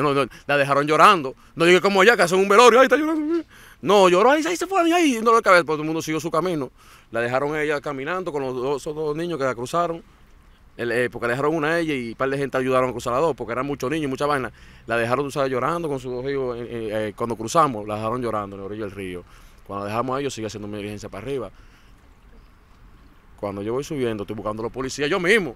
la dejaron llorando. No dije como allá, que hacen un velorio, ahí está llorando. No, lloró ahí, se fue, ahí, no lo cabe pues todo el mundo siguió su camino. La dejaron ella caminando con los dos, dos niños que la cruzaron. Eh, porque dejaron una a ella y un par de gente ayudaron a cruzar a dos, porque eran muchos niños y mucha vaina. La dejaron, tú sabes, llorando con sus dos hijos. Eh, eh, cuando cruzamos, la dejaron llorando en la orilla del río. Cuando dejamos a ellos, sigue haciendo mi diligencia para arriba. Cuando yo voy subiendo, estoy buscando a los policías yo mismo.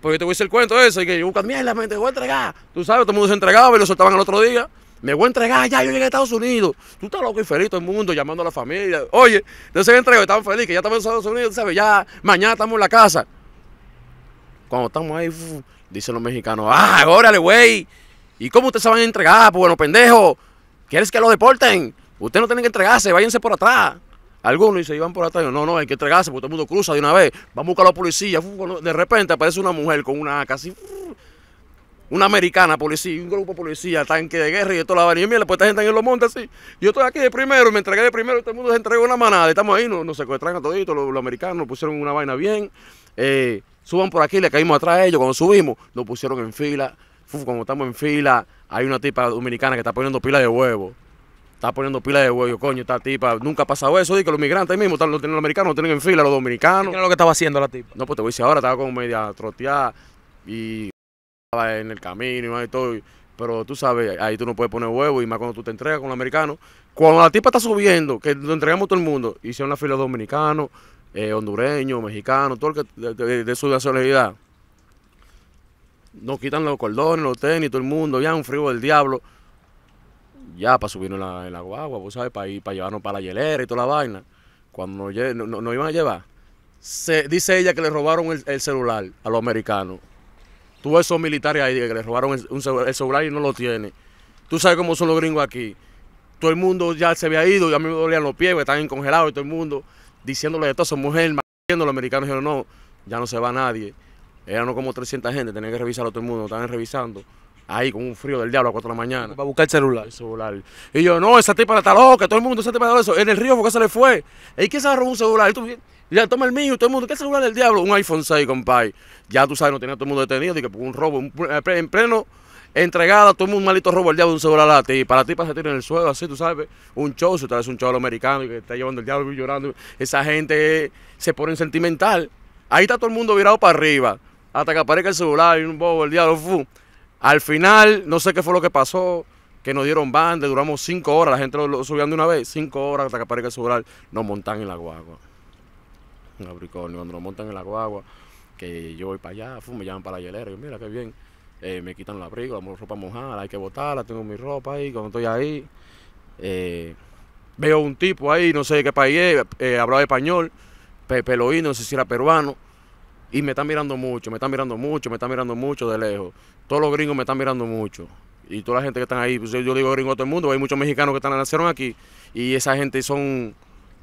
Porque te voy a decir el cuento ese, que yo buscan mierda, me te voy a entregar. Tú sabes, todo el mundo se entregaba y lo soltaban al otro día. Me voy a entregar, ya yo llegué a Estados Unidos. Tú estás loco y feliz todo el mundo, llamando a la familia. Oye, entonces se entregó, estaban felices, que ya estamos en Estados Unidos, tú sabes, ya mañana estamos en la casa. Cuando estamos ahí, dicen los mexicanos, ¡ah, órale, güey! ¿Y cómo ustedes se van a entregar? Pues bueno, pendejo, ¿quieres que los deporten? Ustedes no tienen que entregarse, váyanse por atrás. Algunos y se iban por atrás. no, no, hay que entregarse porque todo el mundo cruza de una vez. Vamos a buscar a la policía. de repente aparece una mujer con una casi... una americana policía, un grupo de policía, tanque de guerra y de toda la vaina. Y mira, pues esta gente en los montes así. Yo estoy aquí de primero, me entregué de primero, todo el mundo se entregó una manada. Estamos ahí, nos, nos secuestran a toditos, los, americanos pusieron una vaina bien. Eh, suban por aquí, le caímos atrás a ellos, cuando subimos, nos pusieron en fila, cuando estamos en fila, hay una tipa dominicana que está poniendo pila de huevo. Está poniendo pila de huevo, coño, esta tipa. Nunca ha pasado eso, dije que los migrantes mismos, los, los americanos no tienen en fila, los dominicanos. ¿Qué es lo que estaba haciendo la tipa? No, pues te voy a decir ahora, estaba como media troteada y estaba en el camino y más todo. Pero tú sabes, ahí tú no puedes poner huevo y más cuando tú te entregas con los americanos. Cuando la tipa está subiendo, que lo entregamos todo el mundo, hicieron la fila los dominicanos, eh, hondureños, mexicanos, todo el que de, su nacionalidad. Nos quitan los cordones, los tenis, todo el mundo, ya un frío del diablo. Ya para subirnos en la, guagua, vos sabes, para ir, para llevarnos para la hielera y toda la vaina. Cuando nos, iban a llevar, se, dice ella que le robaron el, celular a los americanos. Tú esos militares ahí que le robaron el, celular y no lo tiene. Tú sabes cómo son los gringos aquí. Todo el mundo ya se había ido, ya me dolían los pies, están congelados y todo el mundo diciéndole de todo, mujeres mujer, los americanos dijeron, no, ya no se va nadie. Eran como 300 gente, tenían que a todo el mundo, estaban revisando. Ahí con un frío del diablo a cuatro de la mañana. a buscar el celular. celular. Y yo, no, esa tipa está loca, todo el mundo, esa tipa de eso. En el río porque se le fue. ¿Y quién se robado un celular? tú, ya toma el mío, todo el mundo, ¿qué celular del diablo? Un iPhone 6, compadre. Ya tú sabes, no tenía todo el mundo detenido, que pues un robo, eh, en pleno entregada, tome un malito robo el diablo de un celular a ti, para ti para sentir en el suelo, así, tú sabes, un choso si tal vez un chavo americano que está llevando el diablo y llorando, esa gente se pone sentimental. Ahí está todo el mundo virado para arriba, hasta que aparezca el celular y un bobo, el diablo, fu. Al final, no sé qué fue lo que pasó, que nos dieron banda, duramos cinco horas, la gente lo, subió de una vez, cinco horas hasta que aparezca el celular, nos montan en la guagua. Un abricornio, cuando nos montan en la guagua, que yo voy para allá, me llaman para la hielera, y mira qué bien eh, me quitan la abrigo, la ropa mojada, hay que botarla, tengo mi ropa ahí, cuando estoy ahí, eh, veo un tipo ahí, no sé de qué país es, eh, hablaba español, pe no sé si era peruano, y me está mirando mucho, me está mirando mucho, me está mirando mucho de lejos. Todos los gringos me están mirando mucho. Y toda la gente que están ahí, pues, yo digo gringo a todo el mundo, hay muchos mexicanos que están, nacieron aquí, y esa gente son,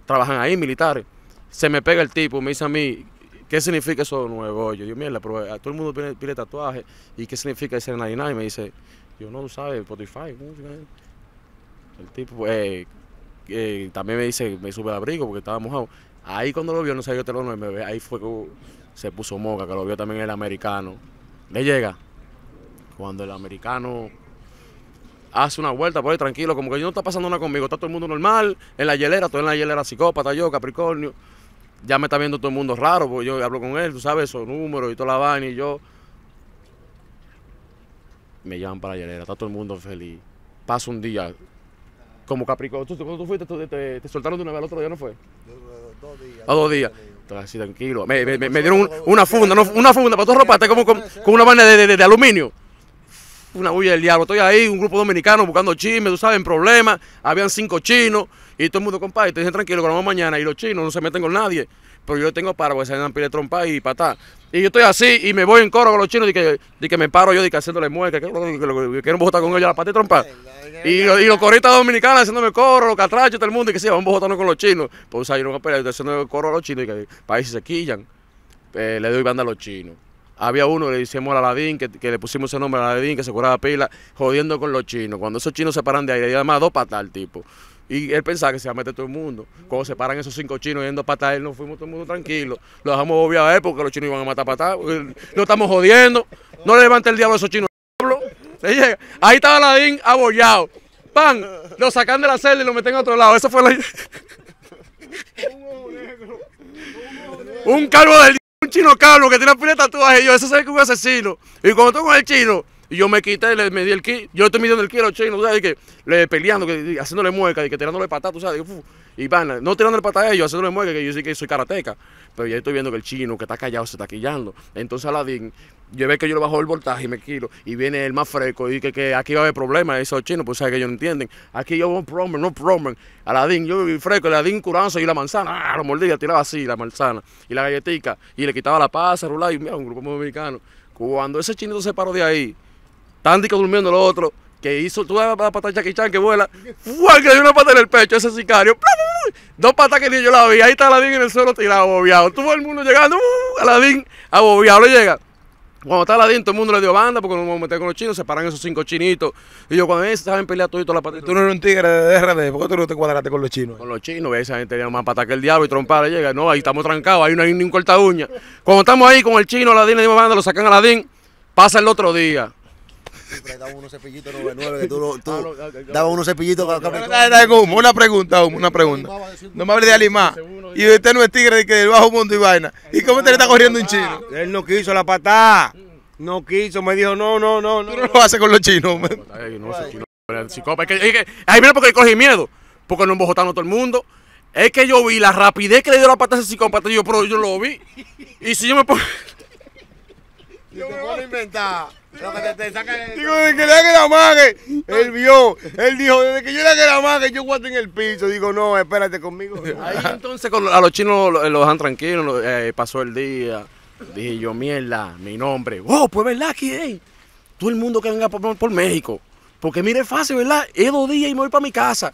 trabajan ahí, militares. Se me pega el tipo, me dice a mí, ¿Qué significa eso nuevo? Yo digo, mierda, pero eh, todo el mundo pide tatuaje. ¿Y qué significa ese 99? Y me dice, yo no, lo sabe, Spotify, El tipo, pues, eh, eh, también me dice, me sube el abrigo porque estaba mojado. Ahí cuando lo vio, no sabía teléfono lo nueve, ahí fue que se puso moca, que lo vio también el americano. Le llega. Cuando el americano hace una vuelta por ahí tranquilo, como que yo no está pasando nada conmigo, está todo el mundo normal, en la hielera, todo en la hielera psicópata, yo, Capricornio ya me está viendo todo el mundo raro, porque yo hablo con él, tú sabes, esos números y toda la vaina, y yo. Me llaman para la está todo el mundo feliz. paso un día, como Capricornio. ¿Tú, tú, fuiste, te, soltaron de una vez el otro día, ¿no fue? Dos días. dos días. así tranquilo. Me, me, dieron una funda, una funda para ropa, está como con, una vaina de, aluminio. Una bulla del diablo. Estoy ahí, un grupo dominicano buscando chisme tú sabes, problemas. Habían cinco chinos. Y todo el mundo, compadre, te dicen tranquilo, vamos mañana. Y los chinos no se meten con nadie. Pero yo tengo paro, porque se dan pile trompa y patá. Y yo estoy así y me voy en coro con los chinos. Y que, que me paro yo, y que haciéndole mueca. Que, quiero botar con ellos la pata trompa. Y, los, y los coristas dominicanos haciéndome coro, los catrachos, todo el mundo. Y que sí, vamos votando con los chinos. Pues yo no voy a pelear, haciendo coro a los chinos. Y que países se quillan. Eh, le doy banda a los chinos. Había uno que le hicimos a Aladín, que, que, le pusimos ese nombre a Aladín, que se curaba pila, jodiendo con los chinos. Cuando esos chinos se paran de ahí, además dos patas al tipo. Y él pensaba que se iba a meter todo el mundo. Cuando se paran esos cinco chinos yendo para atrás él nos fuimos todo el mundo tranquilo. Lo dejamos obviar a él porque los chinos iban a matar para atrás. No estamos jodiendo. No le levanta el diablo a esos chinos. Ahí estaba Ladín abollado. ¡Pan! Lo sacan de la celda y lo meten a otro lado. Eso fue la. un calvo del un chino calvo que tiene pila de tatuaje. Yo, eso se ve que un asesino. Y cuando tú con el chino, y yo me quité, le, me el kit. Yo estoy midiendo el kilo chino, que le peleando, que, haciéndole mueca, y que tirándole patata tú sabes. y van, no tirándole patada a ellos, haciéndole mueca, que yo sí que soy karateca. Pero ya estoy viendo que el chino que está callado se está quillando. Entonces Aladín, yo ve que yo le bajo el voltaje y me quilo. Y viene el más fresco y que, que aquí va a haber problemas. Esos chinos, pues sabes que ellos no entienden. Aquí yo, no problem, no problem. Aladín, yo fresco, Aladín curanza y la manzana. Ah, lo mordía, tiraba así la manzana. Y la galletica. Y le quitaba la pasa, rular. Y mira, un grupo muy dominicano. Cuando ese chinito se paró de ahí, tándico durmiendo los otro, que hizo, tú la pata de Chucky Chan que vuela, ¡fua! que dio una pata en el pecho ese sicario, dos patas que ni yo la vi, ahí está Aladín en el suelo tirado, abobiado, todo el mundo llegando, ¡Uh! Aladín abobiado, le llega. Cuando está Aladín, todo el mundo le dio banda porque no vamos a meter con los chinos, se paran esos cinco chinitos. Y yo, cuando se saben pelear todo y toda la pata. Tú no eres un tigre de RD, ¿por qué tú no te cuadraste con los chinos? Con los chinos, esa gente tiene más pata que el diablo y trompada le llega. No, ahí estamos trancados, ahí no hay ni un corta uña. Cuando estamos ahí con el chino, Aladín le dio banda, lo sacan a Aladín, pasa el otro día daba unos cepillitos 99 que tú, tú ah, unos cepillitos con Una pregunta, Humo, una pregunta. No me hable de Alimá. Y usted no es tigre de que del bajo mundo y vaina. ¿Y cómo te le está corriendo un chino? Él no quiso la patada. No quiso, me dijo, no, no, no. Tú no lo hace con los chinos. Ay, Ahí viene porque cogí miedo. Porque no embojotaron todo el mundo. Es que yo vi la rapidez que le dio la patada a ese psicópata. Yo, pero yo lo vi. Y si yo me pongo. Yo me voy a inventar. Digo, desde que le haga la mague, él vio, él dijo, desde que yo le haga la mague, yo guardo en el piso. Digo, no, espérate conmigo. Ahí entonces a los chinos los, dejan tranquilos, eh, pasó el día. Dije yo, mierda, mi nombre. oh, pues verdad aquí, eh. Todo el mundo que venga por, México. Porque mire, fácil, ¿verdad? Es dos días y me voy para mi casa.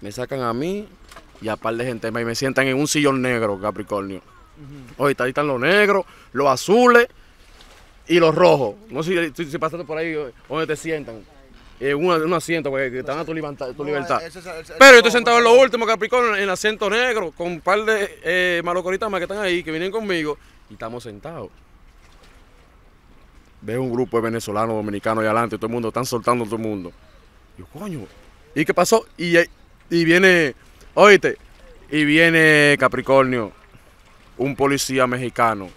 Me sacan a mí y a par de gente y me sientan en un sillón negro, Capricornio. Hoy ahí están los negros, los azules y los rojos. No sé si, si por ahí donde te sientan. En eh, un, asiento, porque están a tu libertad. pero yo estoy sentado en lo último, Capricornio, en asiento negro, con un par de eh, malocoritas más que están ahí, que vienen conmigo, y estamos sentados. Veo un grupo de venezolanos, dominicanos y adelante, todo el mundo, están soltando todo el mundo. yo, coño, ¿y qué pasó? Y, y viene, oíste, y viene Capricornio, un policía mexicano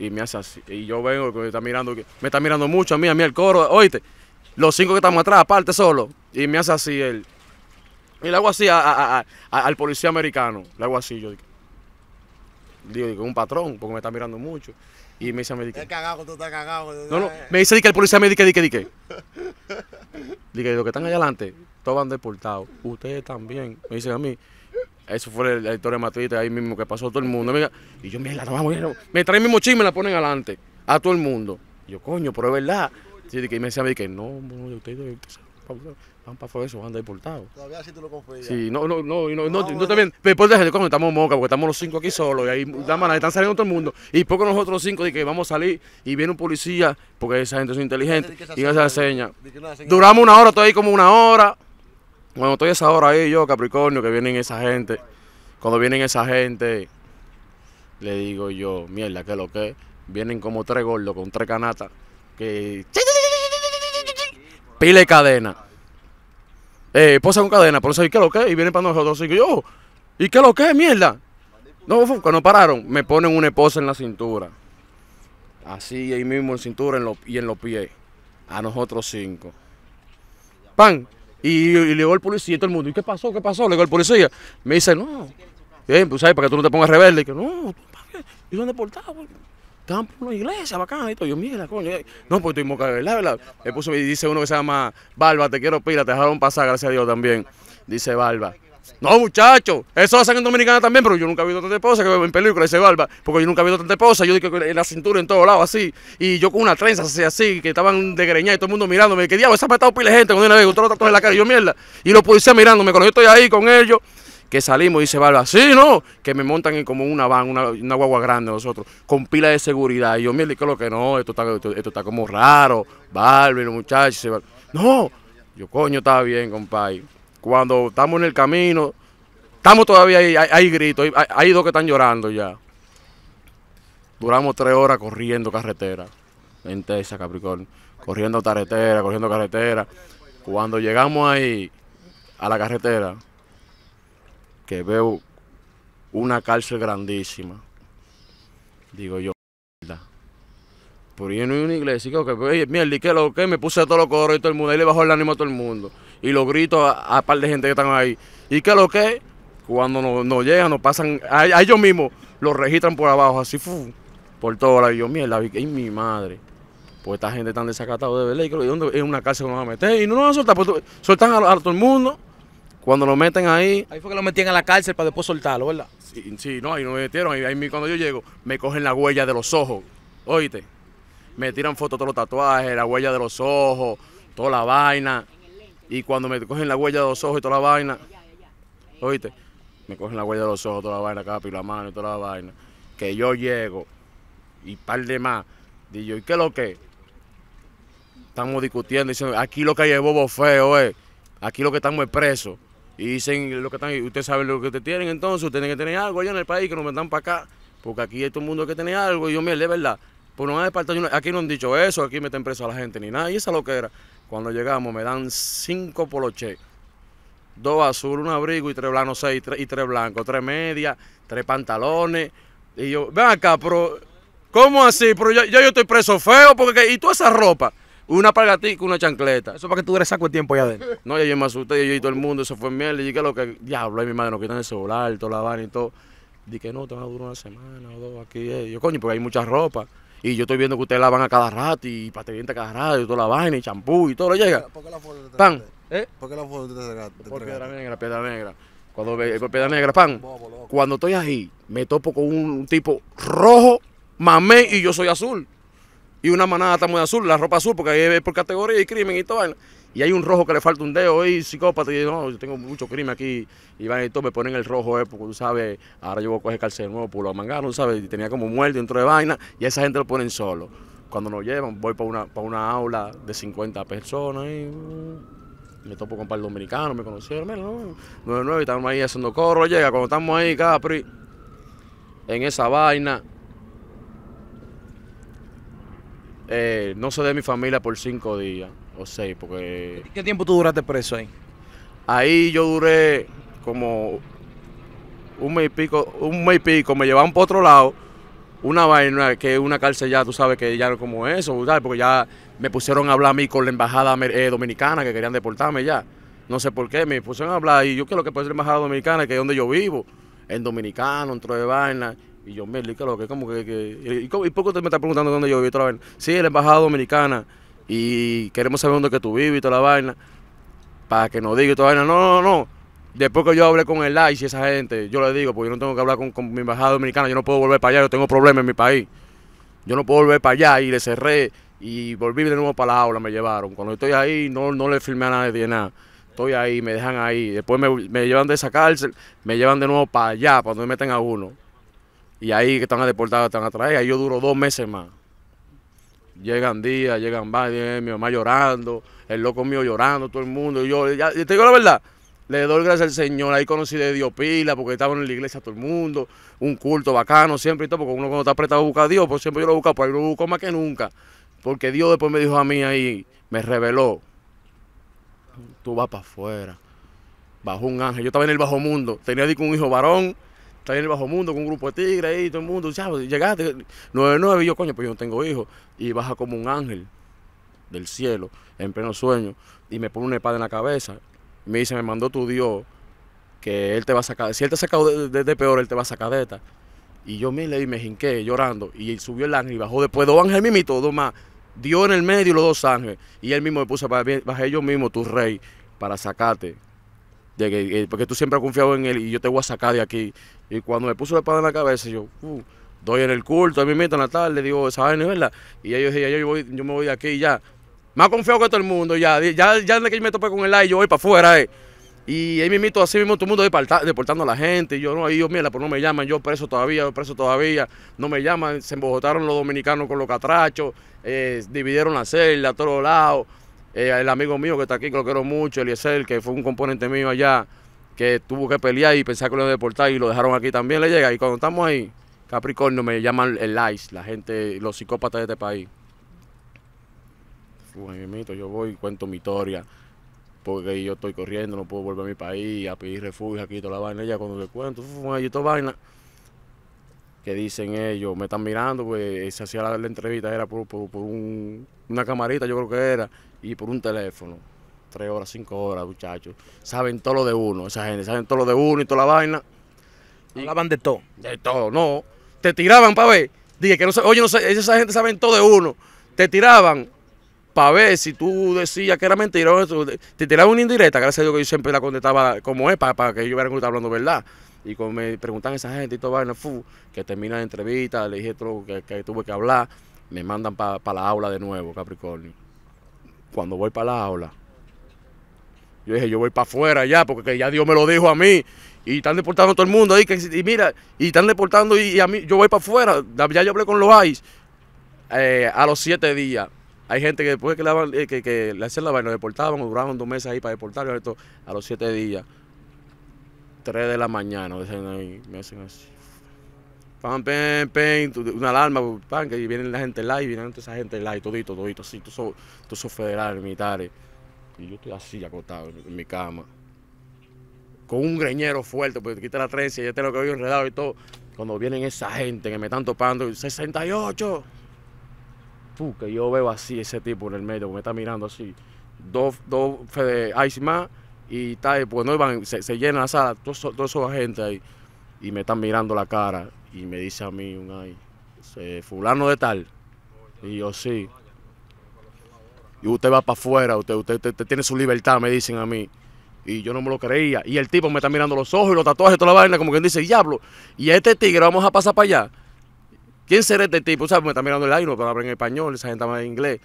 y me hace así. Y yo vengo, me está mirando, me está mirando mucho a mí, a mí el coro, oíste, los cinco que estamos atrás, aparte solo, y me hace así él. Y le hago así al policía americano, le hago así, yo digo, digo, un patrón, porque me está mirando mucho. Y me dice, me dice, cagado, tú estás cagado. No, no, me dice que el policía me dice, dice, dice. Dice, los que están allá adelante, todos van deportados, ustedes también, me dicen a mí. Eso fue la historia de Matita, ahí mismo que pasó todo el mundo. Mira, y yo, mira, no, vamos, me traen mi mochila y me la ponen adelante, a todo el mundo. Y yo, coño, pero es verdad. Y me decía que no, no, ustedes usted, van para de eso van deportados. Todavía si tú lo confías. Sí, no, no, no, no, no, no también. Después de coño, estamos moca, porque estamos los cinco aquí solos, y ahí damas, están saliendo todo el mundo. Y poco nosotros cinco de que vamos a salir y viene un policía, porque esa gente es inteligente, y hace la seña. Duramos una hora, todavía como una hora. Cuando estoy esa hora ahí, yo, Capricornio, que vienen esa gente, cuando vienen esa gente, le digo yo, mierda, que lo que? Vienen como tres gordos con tres canatas, que. Pile cadena. Eh, posa con cadena, por eso, ¿y qué lo que? Y vienen para nosotros, y yo, ¿y qué lo que? Mierda. No, cuando pararon, me ponen una esposa en la cintura. Así ahí mismo en cintura en y en los pies. A nosotros cinco. Pan, y, y, llegó el policía y todo el mundo, ¿y qué pasó? ¿Qué pasó? Le llegó el policía. Me dice, no, pues sabes, para que tú no te pongas rebelde. Y que no, Y son deportados. Estaban por una iglesia bacana y todo. Yo, mira, coño. Eh, no, pues estoy y ¿verdad? ¿verdad? Me puso, dice uno que se llama Barba, te quiero pila, te dejaron pasar, gracias a Dios también. Dice Barba. No, muchachos, eso hacen en Dominicana también, pero yo nunca he visto tanta esposa que en película dice barba, porque yo nunca he visto tanta esposa, yo dije en la cintura en todos lados así, y yo con una trenza así, así que estaban de y todo el mundo mirándome, que diablo, se ha matado pila gente con una vez, con todos los en la cara, y yo mierda, y los policías mirándome, cuando yo estoy ahí con ellos, que salimos y dice barba, sí, no, que me montan en como una van, una, una guagua grande nosotros, con pila de seguridad, y yo mierda, y creo que no, esto está, esto, está como raro, barba y los muchachos, no, yo coño, estaba bien, compadre. Cuando estamos en el camino, estamos todavía ahí, hay, gritos, hay, dos que están llorando ya. Duramos tres horas corriendo carretera, en Texas, Capricornio, corriendo carretera, corriendo carretera. Cuando llegamos ahí, a la carretera, que veo una cárcel grandísima, digo yo, Por ahí no hay una iglesia, que, mierda, ¿y que lo que? Me puse a todos los coros y todo el mundo, ahí le bajó el ánimo a todo el mundo y lo grito a, un par de gente que están ahí. ¿Y que lo que? Cuando nos, llegan, nos pasan, a, ellos mismos los registran por abajo, así, fu, por toda la Y yo, mierda, y mi madre. Pues esta gente tan desacatada de verdad, y dónde es una cárcel que nos va a meter. Y no nos van a soltar, pues, soltan a, todo el mundo. Cuando lo meten ahí. Ahí fue que lo metían a la cárcel para después soltarlo, ¿verdad? Sí, sí no, ahí no me metieron. Ahí, ahí, cuando yo llego, me cogen la huella de los ojos. Oíste. Me tiran fotos todos los tatuajes, la huella de los ojos, toda la vaina. Y cuando me cogen la huella de los ojos y toda la vaina, oíste, me cogen la huella de los ojos, toda la vaina, capi, la mano y toda la vaina, que yo llego y par de más, digo, ¿y qué es lo que? Estamos discutiendo, diciendo, aquí lo que hay es bobo feo, eh. aquí lo que estamos es Y dicen lo que están, ustedes saben lo que ustedes tienen, entonces ustedes tienen que tener algo allá en el país que nos metan para acá, porque aquí hay todo el mundo que tiene algo, y yo, mire, de verdad, por no de aquí no han dicho eso, aquí meten preso a la gente ni nada, y esa lo que era. Cuando llegamos me dan cinco poloches, dos azul, un abrigo y tres blancos, seis y tres blancos, tres medias, tres pantalones. Y yo, ven acá, pero ¿cómo así? Pero yo, estoy preso feo porque ¿y tú esa ropa? Una palgatica, una chancleta. Eso para que tú eres saco el tiempo allá adentro. No, yo, yo me asusté, yo y todo el mundo, eso fue mierda. Y dije, lo que, diablo, mi madre nos quitan el celular, toda la van y todo. Dije, no, te van a durar una semana o dos aquí. Eh". Yo, coño, porque hay mucha ropa. Y yo estoy viendo que ustedes lavan a cada rato y pastevienta a cada rato y toda la vaina y champú y todo llega. ¿Por qué la foto te Pan. ¿Eh? ¿Por qué la foto te la Por piedra negra, piedra negra. Cuando ve piedra negra, pan. Cuando estoy ahí, me topo con un tipo rojo, mamé y yo soy azul. Y una manada está muy azul, la ropa azul, porque ahí es por categoría y crimen y todo y hay un rojo que le falta un dedo, y psicópata, y no, yo tengo mucho crimen aquí, y van y todo, me ponen el rojo, eh, porque tú sabes, ahora yo voy a coger cárcel nuevo, por a mangar, tú sabes, y tenía como muerto dentro de vaina, y esa gente lo ponen solo. Cuando nos llevan, voy para una, para una aula de 50 personas, y uh, me topo con un par dominicanos, me conocieron, mira, no, y estamos ahí haciendo corro, llega, cuando estamos ahí, Capri, en esa vaina, Eh, no sé de mi familia por cinco días o seis, porque... ¿Qué tiempo tú duraste preso ahí? Ahí yo duré como un mes y pico, un mes y pico, me llevaban por otro lado, una vaina que una cárcel ya, tú sabes que ya no como eso, porque ya me pusieron a hablar a mí con la embajada eh, dominicana que querían deportarme ya. No sé por qué, me pusieron a hablar y yo creo que puede ser la embajada dominicana, que es donde yo vivo, en dominicano, dentro de vaina. Y yo, mierda, qué lo que, como que, y, por qué usted me está preguntando dónde yo vivo toda la vaina? Sí, la embajada dominicana, y queremos saber dónde que tú vives y toda la vaina, para que nos diga y toda la vaina. No, no, no. Después que yo hablé con el ICE y esa gente, yo le digo, porque yo no tengo que hablar con, mi embajada dominicana, yo no puedo volver para allá, yo tengo problemas en mi país. Yo no puedo volver para allá y le cerré y volví de nuevo para la aula, me llevaron. Cuando estoy ahí, no, no le firmé a nadie nada. Estoy ahí, me dejan ahí. Después me, me llevan de esa cárcel, me llevan de nuevo para allá, para donde me meten a uno. Y ahí que están a deportar, están a Ahí yo duró dos meses más. Llegan días, llegan varios, eh, mi mamá llorando, el loco mío llorando, todo el mundo. Y yo, ya, te digo la verdad, le doy gracias al Señor. Ahí conocí de Dios pila, porque estaba en la iglesia todo el mundo, un culto bacano siempre y todo, porque uno cuando está apretado busca a Dios, por pues siempre yo lo busco, por pues ahí lo busco más que nunca. Porque Dios después me dijo a mí ahí, me reveló, tú vas para afuera, bajo un ángel. Yo estaba en el bajo mundo, tenía un hijo varón está en el bajo mundo con un grupo de tigres ahí, todo el mundo, pues, llegaste llegaste, 99, y yo, coño, pues yo no tengo hijos, y baja como un ángel del cielo, en pleno sueño, y me pone una espada en la cabeza, y me dice, me mandó tu Dios, que él te va a sacar, si él te ha sacado de, peor, él te va a sacar de esta. Y yo me leí, me jinqué llorando, y subió el ángel y bajó después dos ángeles y todo más, Dios en el medio y los dos ángeles, y él mismo me puso, bajé yo mismo tu rey para sacarte, porque tú siempre has confiado en él y yo te voy a sacar de aquí. Y cuando me puso la espada en la cabeza, yo uh, doy en el culto, a mí meto en la tarde, digo, esa Y ellos yo, me voy de aquí y ya. Más confiado que todo el mundo, ya. Ya, ya desde que yo me topé con el aire, yo voy para afuera, eh. Y ahí mito así mismo, todo el mundo deportando a la gente. Y yo, no, ellos, mierda pues no me llaman, yo preso todavía, preso todavía. No me llaman, se embojotaron los dominicanos con los catrachos, eh, dividieron la celda a todos lados. Eh, el amigo mío que está aquí, que lo quiero mucho, Eliezer, que fue un componente mío allá, que tuvo que pelear y pensar que lo iban a deportar y lo dejaron aquí también, le llega. Y cuando estamos ahí, Capricornio me llaman el ICE, la gente, los psicópatas de este país. mito yo voy y cuento mi historia, porque yo estoy corriendo, no puedo volver a mi país, a pedir refugio aquí, toda la vaina. Ya cuando le cuento, toda vaina que dicen ellos, me están mirando, pues se hacía la, entrevista, era por, una camarita, yo creo que era, y por un teléfono. Tres horas, cinco horas, muchachos. Saben todo lo de uno, esa gente, saben todo lo de uno y toda la vaina. Hablaban de todo. De todo, no. Te tiraban para ver. Dije que no sé, oye, no sé, esa gente saben todo de uno. Te tiraban para ver si tú decías que era mentira. Te tiraban una indirecta, gracias a Dios que yo siempre la contestaba como es, para, para que ellos vieran que estaba hablando verdad. Y cuando me preguntan a esa gente y todo vaina, que termina la entrevista, le dije todo que, tuve que hablar, me mandan para la aula de nuevo, Capricornio. Cuando voy para la aula, yo dije, yo voy para afuera ya, porque ya Dios me lo dijo a mí. Y están deportando a todo el mundo ahí, que, y mira, y están deportando y, a mí, yo voy para afuera. Ya yo hablé con los ICE eh, a los siete días. Hay gente que después que, le eh, que, le hacían la vaina, deportaban, duraban dos meses ahí para deportar, a los siete días. 3 de la mañana, me hacen así. Pam, pam, pam, una alarma, pam, que viene la gente live, viene toda esa gente live, todito, todito, así, todos sos, federales, militares. Y yo estoy así acostado en, mi cama. Con un greñero fuerte, porque quita la y ya tengo este que oír enredado y todo. Cuando vienen esa gente que me están topando, 68. tú que yo veo así ese tipo en el medio, que me está mirando así. Dos, dos Ice más y tal, pues no iban, se, llena la sala, todos todo agentes ahí, y me están mirando la cara, y me dice a mí un ahí, fulano de tal, y yo sí, y usted va para afuera, usted, usted, tiene su libertad, me dicen a mí. Y yo no me lo creía. Y el tipo me está mirando los ojos y los tatuajes, toda la vaina, como quien dice, diablo, y este tigre vamos a pasar para allá. ¿Quién será este tipo? O sea, me está mirando el aire, no hablar en español, esa gente habla en inglés.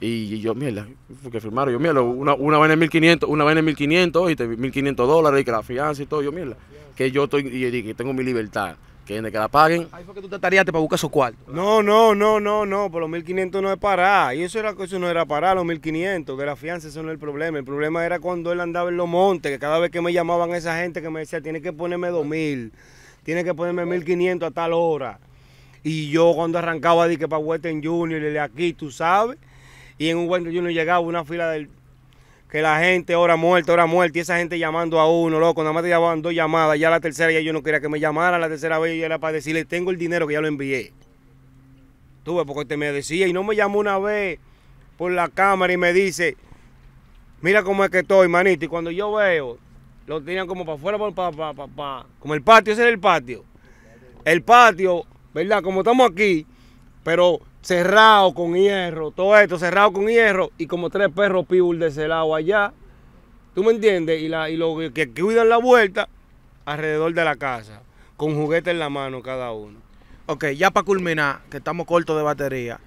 Y yo, mierda, porque firmaron. Yo, mierda, una, una vaina en 1500, una vaina en 1500, y 1500 dólares, y que la fianza y todo. Yo, mierda, que yo estoy, y, tengo mi libertad. Que, que la paguen. Ahí fue que tú te tariaste para buscar esos cuartos. No, no, no, no, no, por los 1500 no es parar. Y eso era eso no era parar, los 1500, que la fianza, eso no es el problema. El problema era cuando él andaba en los montes, que cada vez que me llamaban esa gente que me decía, tiene que ponerme 2000, tiene que ponerme 1500 a tal hora. Y yo cuando arrancaba, dije para en Junior, y le aquí, tú sabes y en un yo no llegaba una fila del que la gente ahora muerta, ahora muerta, y esa gente llamando a uno, loco, nada más te llamaban dos llamadas, ya la tercera ya yo no quería que me llamara, la tercera vez y era para decirle, tengo el dinero que ya lo envié. Tuve, porque usted me decía, y no me llamó una vez por la cámara y me dice, mira cómo es que estoy, manito, y cuando yo veo, lo tenían como para afuera, para, para, para, como el patio, ese era el patio. El patio, ¿verdad? Como estamos aquí, pero cerrado con hierro, todo esto cerrado con hierro y como tres perros pibul de ese lado allá. ¿Tú me entiendes? Y, la, y los que cuidan la vuelta alrededor de la casa, con juguete en la mano cada uno. Ok, ya para culminar, que estamos cortos de batería.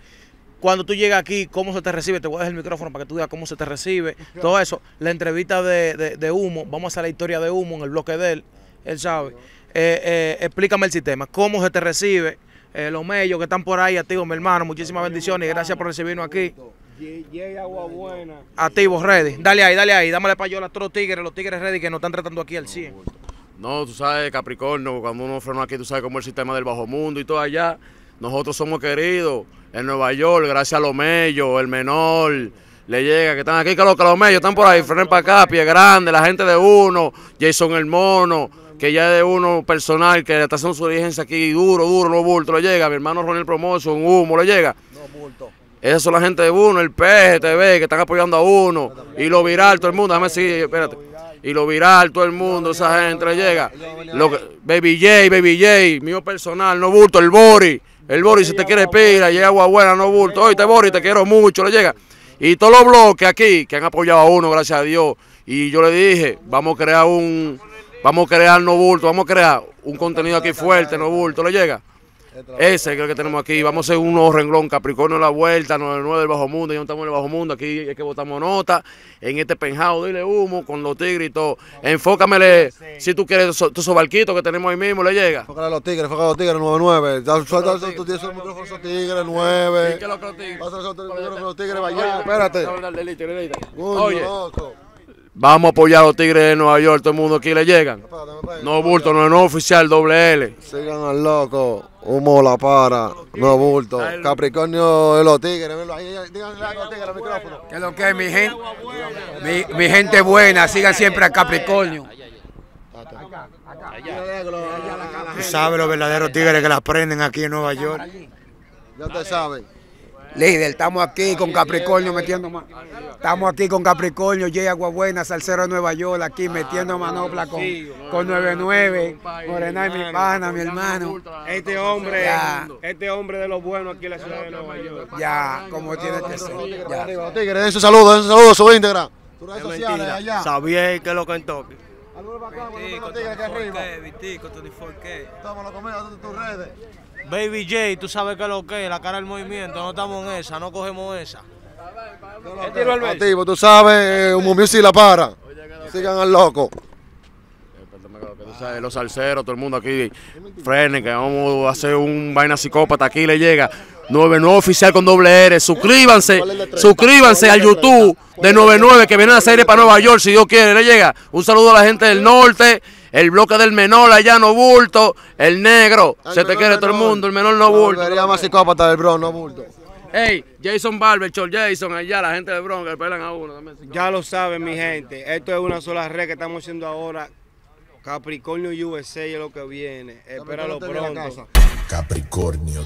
Cuando tú llegas aquí, ¿cómo se te recibe? Te voy a dejar el micrófono para que tú digas cómo se te recibe. Todo eso. La entrevista de, de, Humo, vamos a hacer la historia de Humo en el bloque de él. Él sabe. Eh, eh, explícame el sistema. ¿Cómo se te recibe? Eh, los mellos que están por ahí activos, mi hermano. Muchísimas bendiciones y gracias por recibirnos aquí. Agua buena. Activos, ready. Dale ahí, dale ahí. Dámale para yo a los tigres, los tigres ready que nos están tratando aquí al 100. No, tú sabes, Capricornio, cuando uno frenó aquí, tú sabes cómo es el sistema del bajo mundo y todo allá. Nosotros somos queridos en Nueva York, gracias a los mellos, el menor le llega, que están aquí, que los, que están por ahí, Fren para acá, Pie Grande, la gente de uno, Jason el Mono, que ya de uno personal, que está haciendo su dirigencia aquí duro, duro, no bulto, le llega. Mi hermano Ronel un humo, le llega. No bulto. esa es la gente de uno, el PGTV, que están apoyando a uno. Y lo viral, todo el mundo, déjame decir, espérate. Y lo viral, todo el mundo, esa gente le llega. Baby J, Baby J, mío personal, no bulto, el Bori. El Bori, si te quiere pira, llega agua buena, no bulto. Oye, te Bori, te quiero mucho, le llega. Y todos los bloques aquí que han apoyado a uno, gracias a Dios. Y yo le dije, vamos a crear un, Vamos a crear no bulto, vamos a crear un contenido aquí fuerte, no bulto, ¿le llega? Ese creo que tenemos aquí. Vamos a hacer un renglón, Capricornio en la vuelta, 99 del Bajo Mundo, ya estamos en el Bajo Mundo, aquí es que botamos nota, en este penjado, dile humo, con los tigres y todo. Enfócamele, si tú quieres, tus esos barquitos que tenemos ahí mismo, le llega. Enfócale a los tigres, enfócale a los tigres, 99. Suelta tú tienes el micrófono esos tigres, 9. Pásale los tigres, vaya, espérate. Oye. Vamos a apoyar a los Tigres de Nueva York, todo el mundo aquí le llegan. No bulto, no, no oficial, doble L. Sigan al loco, humo la para, no bulto. Capricornio de los Tigres, díganle algo Tigres al micrófono. Que lo que es, mi gente, mi, gente buena, sigan siempre a Capricornio. Tú sabes los verdaderos tigres que las prenden aquí en Nueva York. Ya te saben. Líder, estamos aquí con Capricornio metiendo mano. Estamos aquí con Capricornio, Jay Aguabuena, Salcero de Nueva York, aquí metiendo manopla con, con 99, Morena mi pana, mi hermano. Este hombre, este hombre de los buenos aquí en la ciudad de Nueva York. Ya, como tiene que ser. Ya. Tigre, den un saludo, den su saludo, su Instagram. sabía que es lo que en toque. Saludos para acá, Vitico, Tony Estamos en tus redes. Baby J, tú sabes que lo que es, la cara del movimiento, no estamos en esa, no cogemos esa. Pues tú sabes, eh, movimiento si la para. Sigan al loco. Eh, los salseros, todo el mundo aquí, frenen, que vamos a hacer un vaina psicópata. Aquí le llega 99 oficial con doble R. Suscríbanse, suscríbanse al YouTube de 99 que viene a hacerle para Nueva York, si Dios quiere. Le llega un saludo a la gente del norte el bloque del menor allá no bulto, el negro, se te quiere todo el mundo, el menor no, bulto. Sería más psicópata del bro, no bulto. Hey, Jason Barber, Chol Jason, allá la gente del Bronx, que pelan a uno Ya lo saben, mi gente. Esto es una sola red que estamos haciendo ahora. Capricornio USA es lo que viene. Espéralo pronto. Capricornio